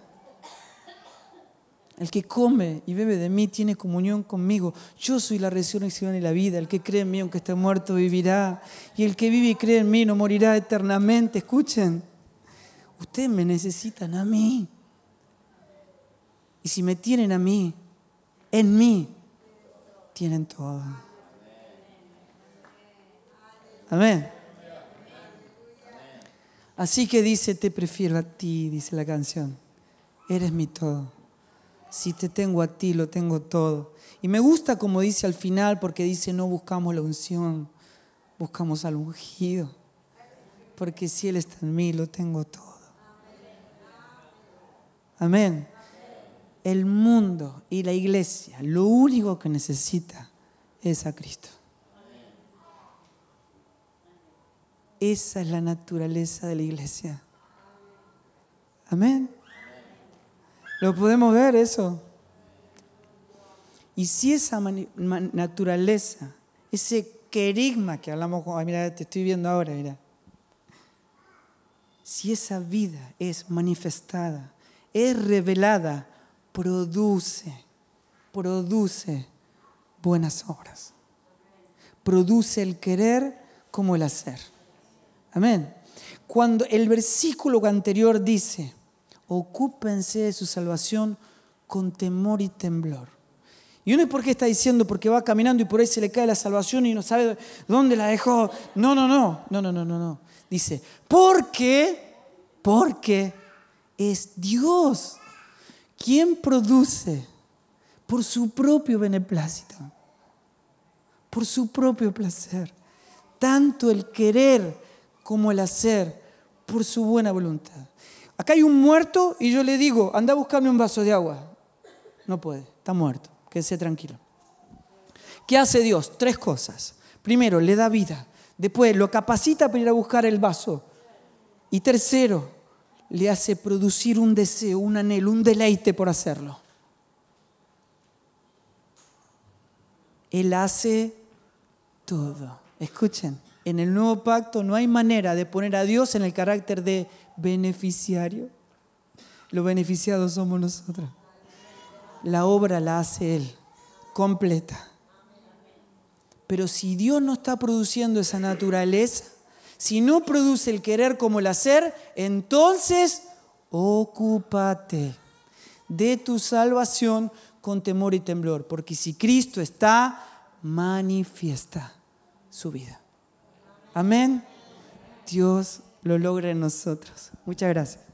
el que come y bebe de mí tiene comunión conmigo. Yo soy la resurrección y la vida. El que cree en mí, aunque esté muerto, vivirá. Y el que vive y cree en mí no morirá eternamente. Escuchen, ustedes me necesitan a mí. Y si me tienen a mí, en mí, tienen todo. Amén. Así que dice, te prefiero a ti, dice la canción. Eres mi todo si te tengo a ti, lo tengo todo. Y me gusta como dice al final, porque dice, no buscamos la unción, buscamos al ungido, porque si Él está en mí, lo tengo todo. Amén. El mundo y la iglesia, lo único que necesita es a Cristo. Esa es la naturaleza de la iglesia. Amén. Lo podemos ver eso. Y si esa naturaleza, ese querigma que hablamos, mira, te estoy viendo ahora, mira, si esa vida es manifestada, es revelada, produce, produce buenas obras. Produce el querer como el hacer. Amén. Cuando el versículo anterior dice, ocúpense de su salvación con temor y temblor. Y uno es porque está diciendo, porque va caminando y por ahí se le cae la salvación y no sabe dónde la dejó. No, no, no, no, no, no, no, no. Dice, porque, porque es Dios quien produce por su propio beneplácito, por su propio placer, tanto el querer como el hacer por su buena voluntad. Acá hay un muerto y yo le digo, anda a buscarme un vaso de agua. No puede, está muerto, quédese tranquilo. ¿Qué hace Dios? Tres cosas. Primero, le da vida. Después, lo capacita para ir a buscar el vaso. Y tercero, le hace producir un deseo, un anhelo, un deleite por hacerlo. Él hace todo. Escuchen, en el nuevo pacto no hay manera de poner a Dios en el carácter de beneficiario. Los beneficiados somos nosotros. La obra la hace Él, completa. Pero si Dios no está produciendo esa naturaleza, si no produce el querer como el hacer, entonces ocúpate de tu salvación con temor y temblor, porque si Cristo está, manifiesta su vida. Amén. Dios lo logre en nosotros. Muchas gracias.